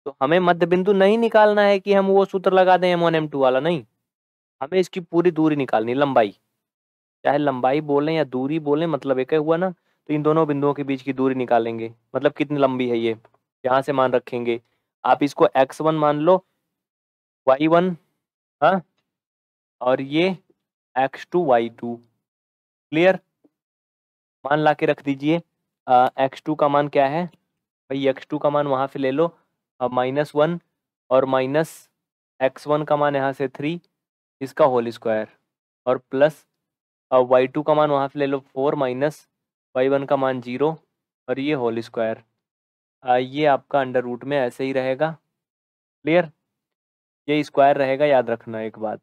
तो हमें मध्य बिंदु नहीं निकालना है कि हम वो सूत्र लगा दें एम वन एम टू वाला नहीं हमें इसकी पूरी दूरी निकालनी लंबाई चाहे लंबाई बोलें या दूरी बोलें मतलब एक है हुआ ना तो इन दोनों बिंदुओं के बीच की दूरी निकालेंगे मतलब कितनी लंबी है ये यहाँ से मान रखेंगे आप इसको एक्स वन मान लो वाई वन हाँ और ये X two Y two clear मान ला के रख दीजिए एक्स टू का मान क्या है भाई एक्स टू का मान वहाँ से ले लो माइनस वन और माइनस एक्स वन का मान यहाँ से थ्री इसका होल स्क्वायर और प्लस अब वाई टू का मान वहाँ से ले लो फोर माइनस वाई वन का मान जीरो और ये होल स्क्वायर ये आपका अंडर रूट में ऐसे ही रहेगा क्लियर ये स्क्वायर रहेगा याद रखना एक बात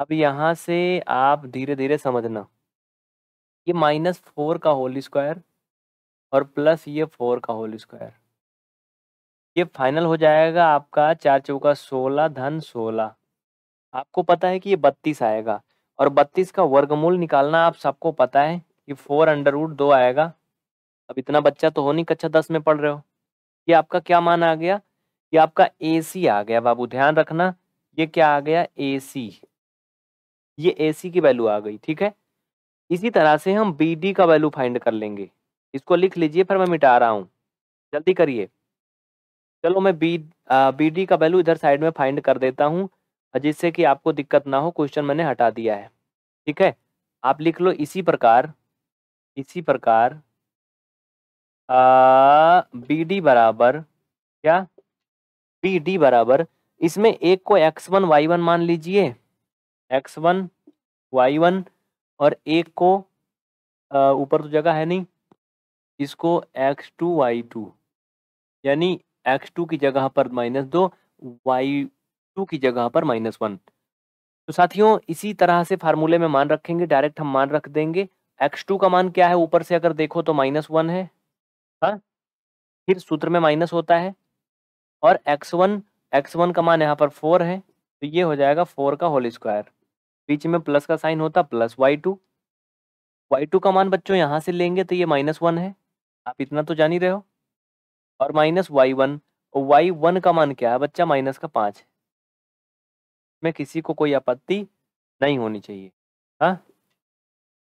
अब यहाँ से आप धीरे धीरे समझना ये माइनस फोर का होल स्क्वायर और प्लस ये फोर का होल स्क्वायर ये फाइनल हो जाएगा आपका चार चौका सोलह धन सोलह आपको पता है कि ये बत्तीस आएगा और बत्तीस का वर्गमूल निकालना आप सबको पता है कि फोर अंडर रूट दो आएगा अब इतना बच्चा तो हो नहीं कक्षा अच्छा दस में पढ़ रहे हो ये आपका क्या मान आ गया ये आपका ए सी आ गया बाबू ध्यान रखना ये क्या आ गया ए सी ये ए सी की वैल्यू आ गई ठीक है इसी तरह से हम बी डी का वैल्यू फाइंड कर लेंगे इसको लिख लीजिए फिर मैं मिटा रहा हूँ जल्दी करिए चलो मैं बी बी डी का वैल्यू इधर साइड में फाइंड कर देता हूँ जिससे कि आपको दिक्कत ना हो क्वेश्चन मैंने हटा दिया है ठीक है आप लिख लो इसी प्रकार इसी प्रकार बी डी बराबर क्या बी डी बराबर इसमें एक को एक्स वन वाई वन मान लीजिए एक्स वन वाई वन और एक को ऊपर तो जगह है नहीं इसको एक्स टू वाई टू यानी एक्स टू की जगह पर माइनस दो वाई टू की जगह पर माइनस वन तो साथियों इसी तरह से फार्मूले में मान रखेंगे डायरेक्ट हम मान रख देंगे एक्स टू का मान क्या है ऊपर से अगर देखो तो माइनस वन है हा? फिर सूत्र में माइनस होता है और एक्स वन एक्स वन का मान यहाँ पर फोर है तो ये हो जाएगा फोर का होल स्क्वायर बीच में प्लस का साइन होता plus Y two Y two का मान बच्चों यहाँ से लेंगे तो ये माइनस वन है आप इतना तो जान ही रहे हो और minus Y one Y one का मान क्या है बच्चा माइनस का पाँच है में किसी को कोई आपत्ति नहीं होनी चाहिए हाँ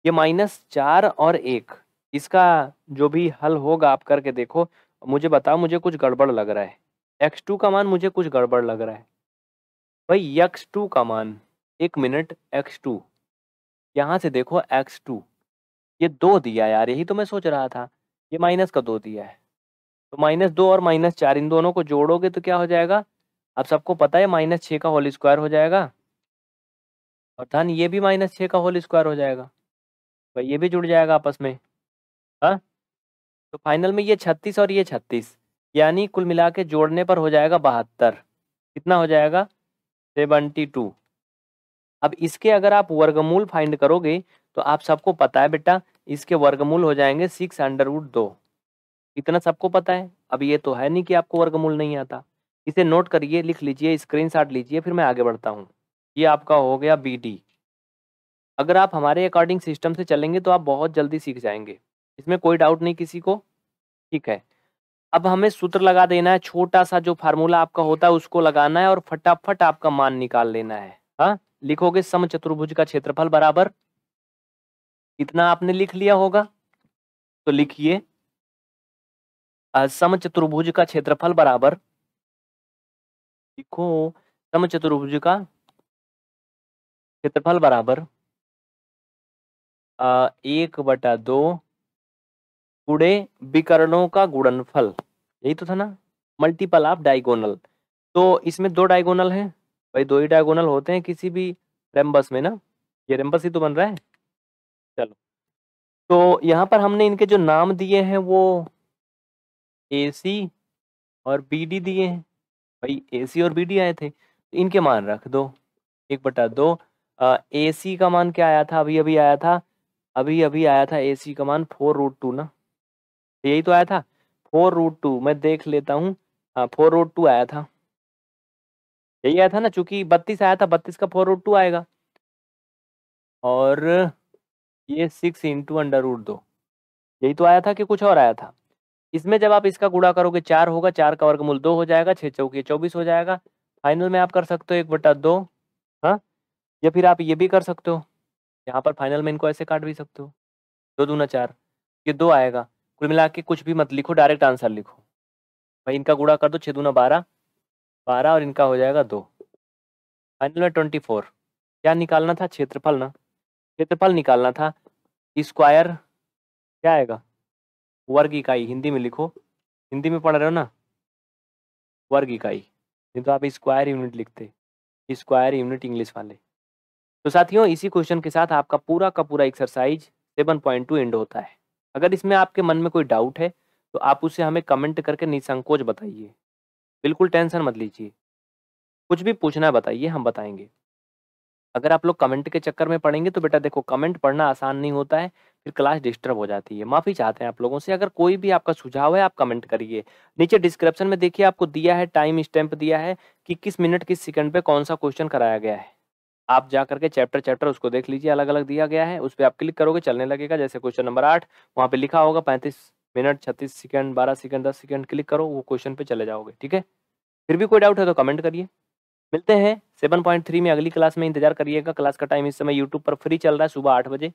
ये माइनस चार और एक इसका जो भी हल होगा आप करके देखो मुझे बताओ मुझे कुछ गड़बड़ लग रहा है एक्स टू का मान मुझे कुछ गड़बड़ लग रहा है भाई यक्स टू का मान एक मिनट एक्स टू यहाँ से देखो एक्स टू ये दो दिया यार यही तो मैं सोच रहा था ये माइनस का दो दिया है तो माइनस दो और माइनस चार इन दोनों को जोड़ोगे तो क्या हो जाएगा अब सबको पता है माइनस छः का होल स्क्वायर हो जाएगा और धन ये भी माइनस छः का होल स्क्वायर हो जाएगा भाई ये भी जुड़ जाएगा आपस में हाँ तो फाइनल में ये छत्तीस और ये छत्तीस यानी कुल मिला के जोड़ने पर हो जाएगा बहत्तर कितना हो जाएगा सेवनटी टू अब इसके अगर आप वर्गमूल फाइंड करोगे तो आप सबको पता है बेटा इसके वर्गमूल हो जाएंगे सिक्स अंडरवुड दो इतना सबको पता है अब ये तो है नहीं कि आपको वर्गमूल नहीं आता इसे नोट करिए लिख लीजिए स्क्रीन लीजिए फिर मैं आगे बढ़ता हूँ ये आपका हो गया बी अगर आप हमारे अकॉर्डिंग सिस्टम से चलेंगे तो आप बहुत जल्दी सीख जाएंगे इसमें कोई डाउट नहीं किसी को ठीक है अब हमें सूत्र लगा देना है छोटा सा जो फार्मूला आपका होता है उसको लगाना है और फटाफट आपका मान निकाल लेना है हाँ लिखोगे सम चतुर्भुज का क्षेत्रफल बराबर इतना आपने लिख लिया होगा तो लिखिए सम चतुर्भुज का क्षेत्रफल बराबर लिखो समचतुर्भुज का क्षेत्रफल बराबर आ, एक बटा दो गुड़े विकर्णों का गुणनफल यही तो था ना मल्टीपल ऑफ डायगोनल तो इसमें दो डायगोनल है भाई दो ही डायगोनल होते हैं किसी भी रेम्बस में ना ये रेम्बस ही तो बन रहा है चलो तो यहाँ पर हमने इनके जो नाम दिए हैं वो ए सी और बी डी दिए हैं भाई ए सी और बी डी आए थे तो इनके मान रख दो एक बटा दो ए सी का मान क्या आया था अभी अभी आया था अभी अभी आया था ए सी का मान फोर रूट टू ना यही तो आया था फोर रूट टू मैं देख लेता हूँ फोर रूट टू आया था यही आया था ना चूंकि बत्तीस आया था बत्तीस का फोर रूट टू आएगा और ये सिक्स इंटू अंडर रूट दो यही तो आया था कि कुछ और आया था इसमें जब आप इसका गुड़ा करोगे चार होगा चार का वर्गमूल दो हो जाएगा छः चौकी चौबीस हो जाएगा फाइनल में आप कर सकते हो एक बटा दो हाँ या फिर आप ये भी कर सकते हो यहाँ पर फाइनल में इनको ऐसे काट भी सकते हो दो दूना चार ये दो आएगा कुल मिला के कुछ भी मत लिखो डायरेक्ट आंसर लिखो भाई इनका गुड़ा कर दो छः दूना बारह बारह और इनका हो जाएगा दो फाइनल में ट्वेंटी फोर क्या निकालना था क्षेत्रफल ना क्षेत्रफल निकालना था स्क्वायर क्या आएगा वर्ग इकाई हिंदी में लिखो हिंदी में पढ़ रहे हो ना वर्ग इकाई नहीं तो आप स्क्वायर यूनिट लिखते स्क्वायर यूनिट इंग्लिश वाले तो साथियों इसी क्वेश्चन के साथ आपका पूरा का पूरा exercise seven point two end होता है अगर इसमें आपके मन में कोई डाउट है तो आप उसे हमें कमेंट करके निसंकोच बताइए बिल्कुल टेंशन मत लीजिए कुछ भी पूछना बताइए हम बताएंगे अगर आप लोग कमेंट के चक्कर में पढ़ेंगे तो बेटा देखो कमेंट पढ़ना आसान नहीं होता है फिर क्लास डिस्टर्ब हो जाती है माफ़ी चाहते हैं आप लोगों से अगर कोई भी आपका सुझाव है आप कमेंट करिए नीचे डिस्क्रिप्शन में देखिए आपको दिया है टाइम स्टैम्प दिया है कि किस मिनट किस सेकंड पे कौन सा क्वेश्चन कराया गया है आप जा करके चैप्टर चैप्टर उसको देख लीजिए अलग अलग दिया गया है उस पर आप क्लिक करोगे चलने लगेगा जैसे क्वेश्चन नंबर आठ वहाँ पर लिखा होगा पैंतीस मिनट छत्तीस सेकेंड बारह सेकेंड दस सेकेंड क्लिक करो वो क्वेश्चन पे चले जाओगे ठीक है फिर भी कोई डाउट है तो कमेंट करिए मिलते हैं थ्री में अगली क्लास में इंतजार करिएगा क्लास का टाइम इस समय यूट्यूब पर फ्री चल रहा है सुबह आठ बजे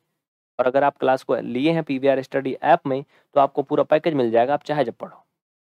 और अगर आप क्लास को लिए हैं पी स्टडी ऐप में तो आपको पूरा पैकेज मिल जाएगा आप चाहे जब पढ़ो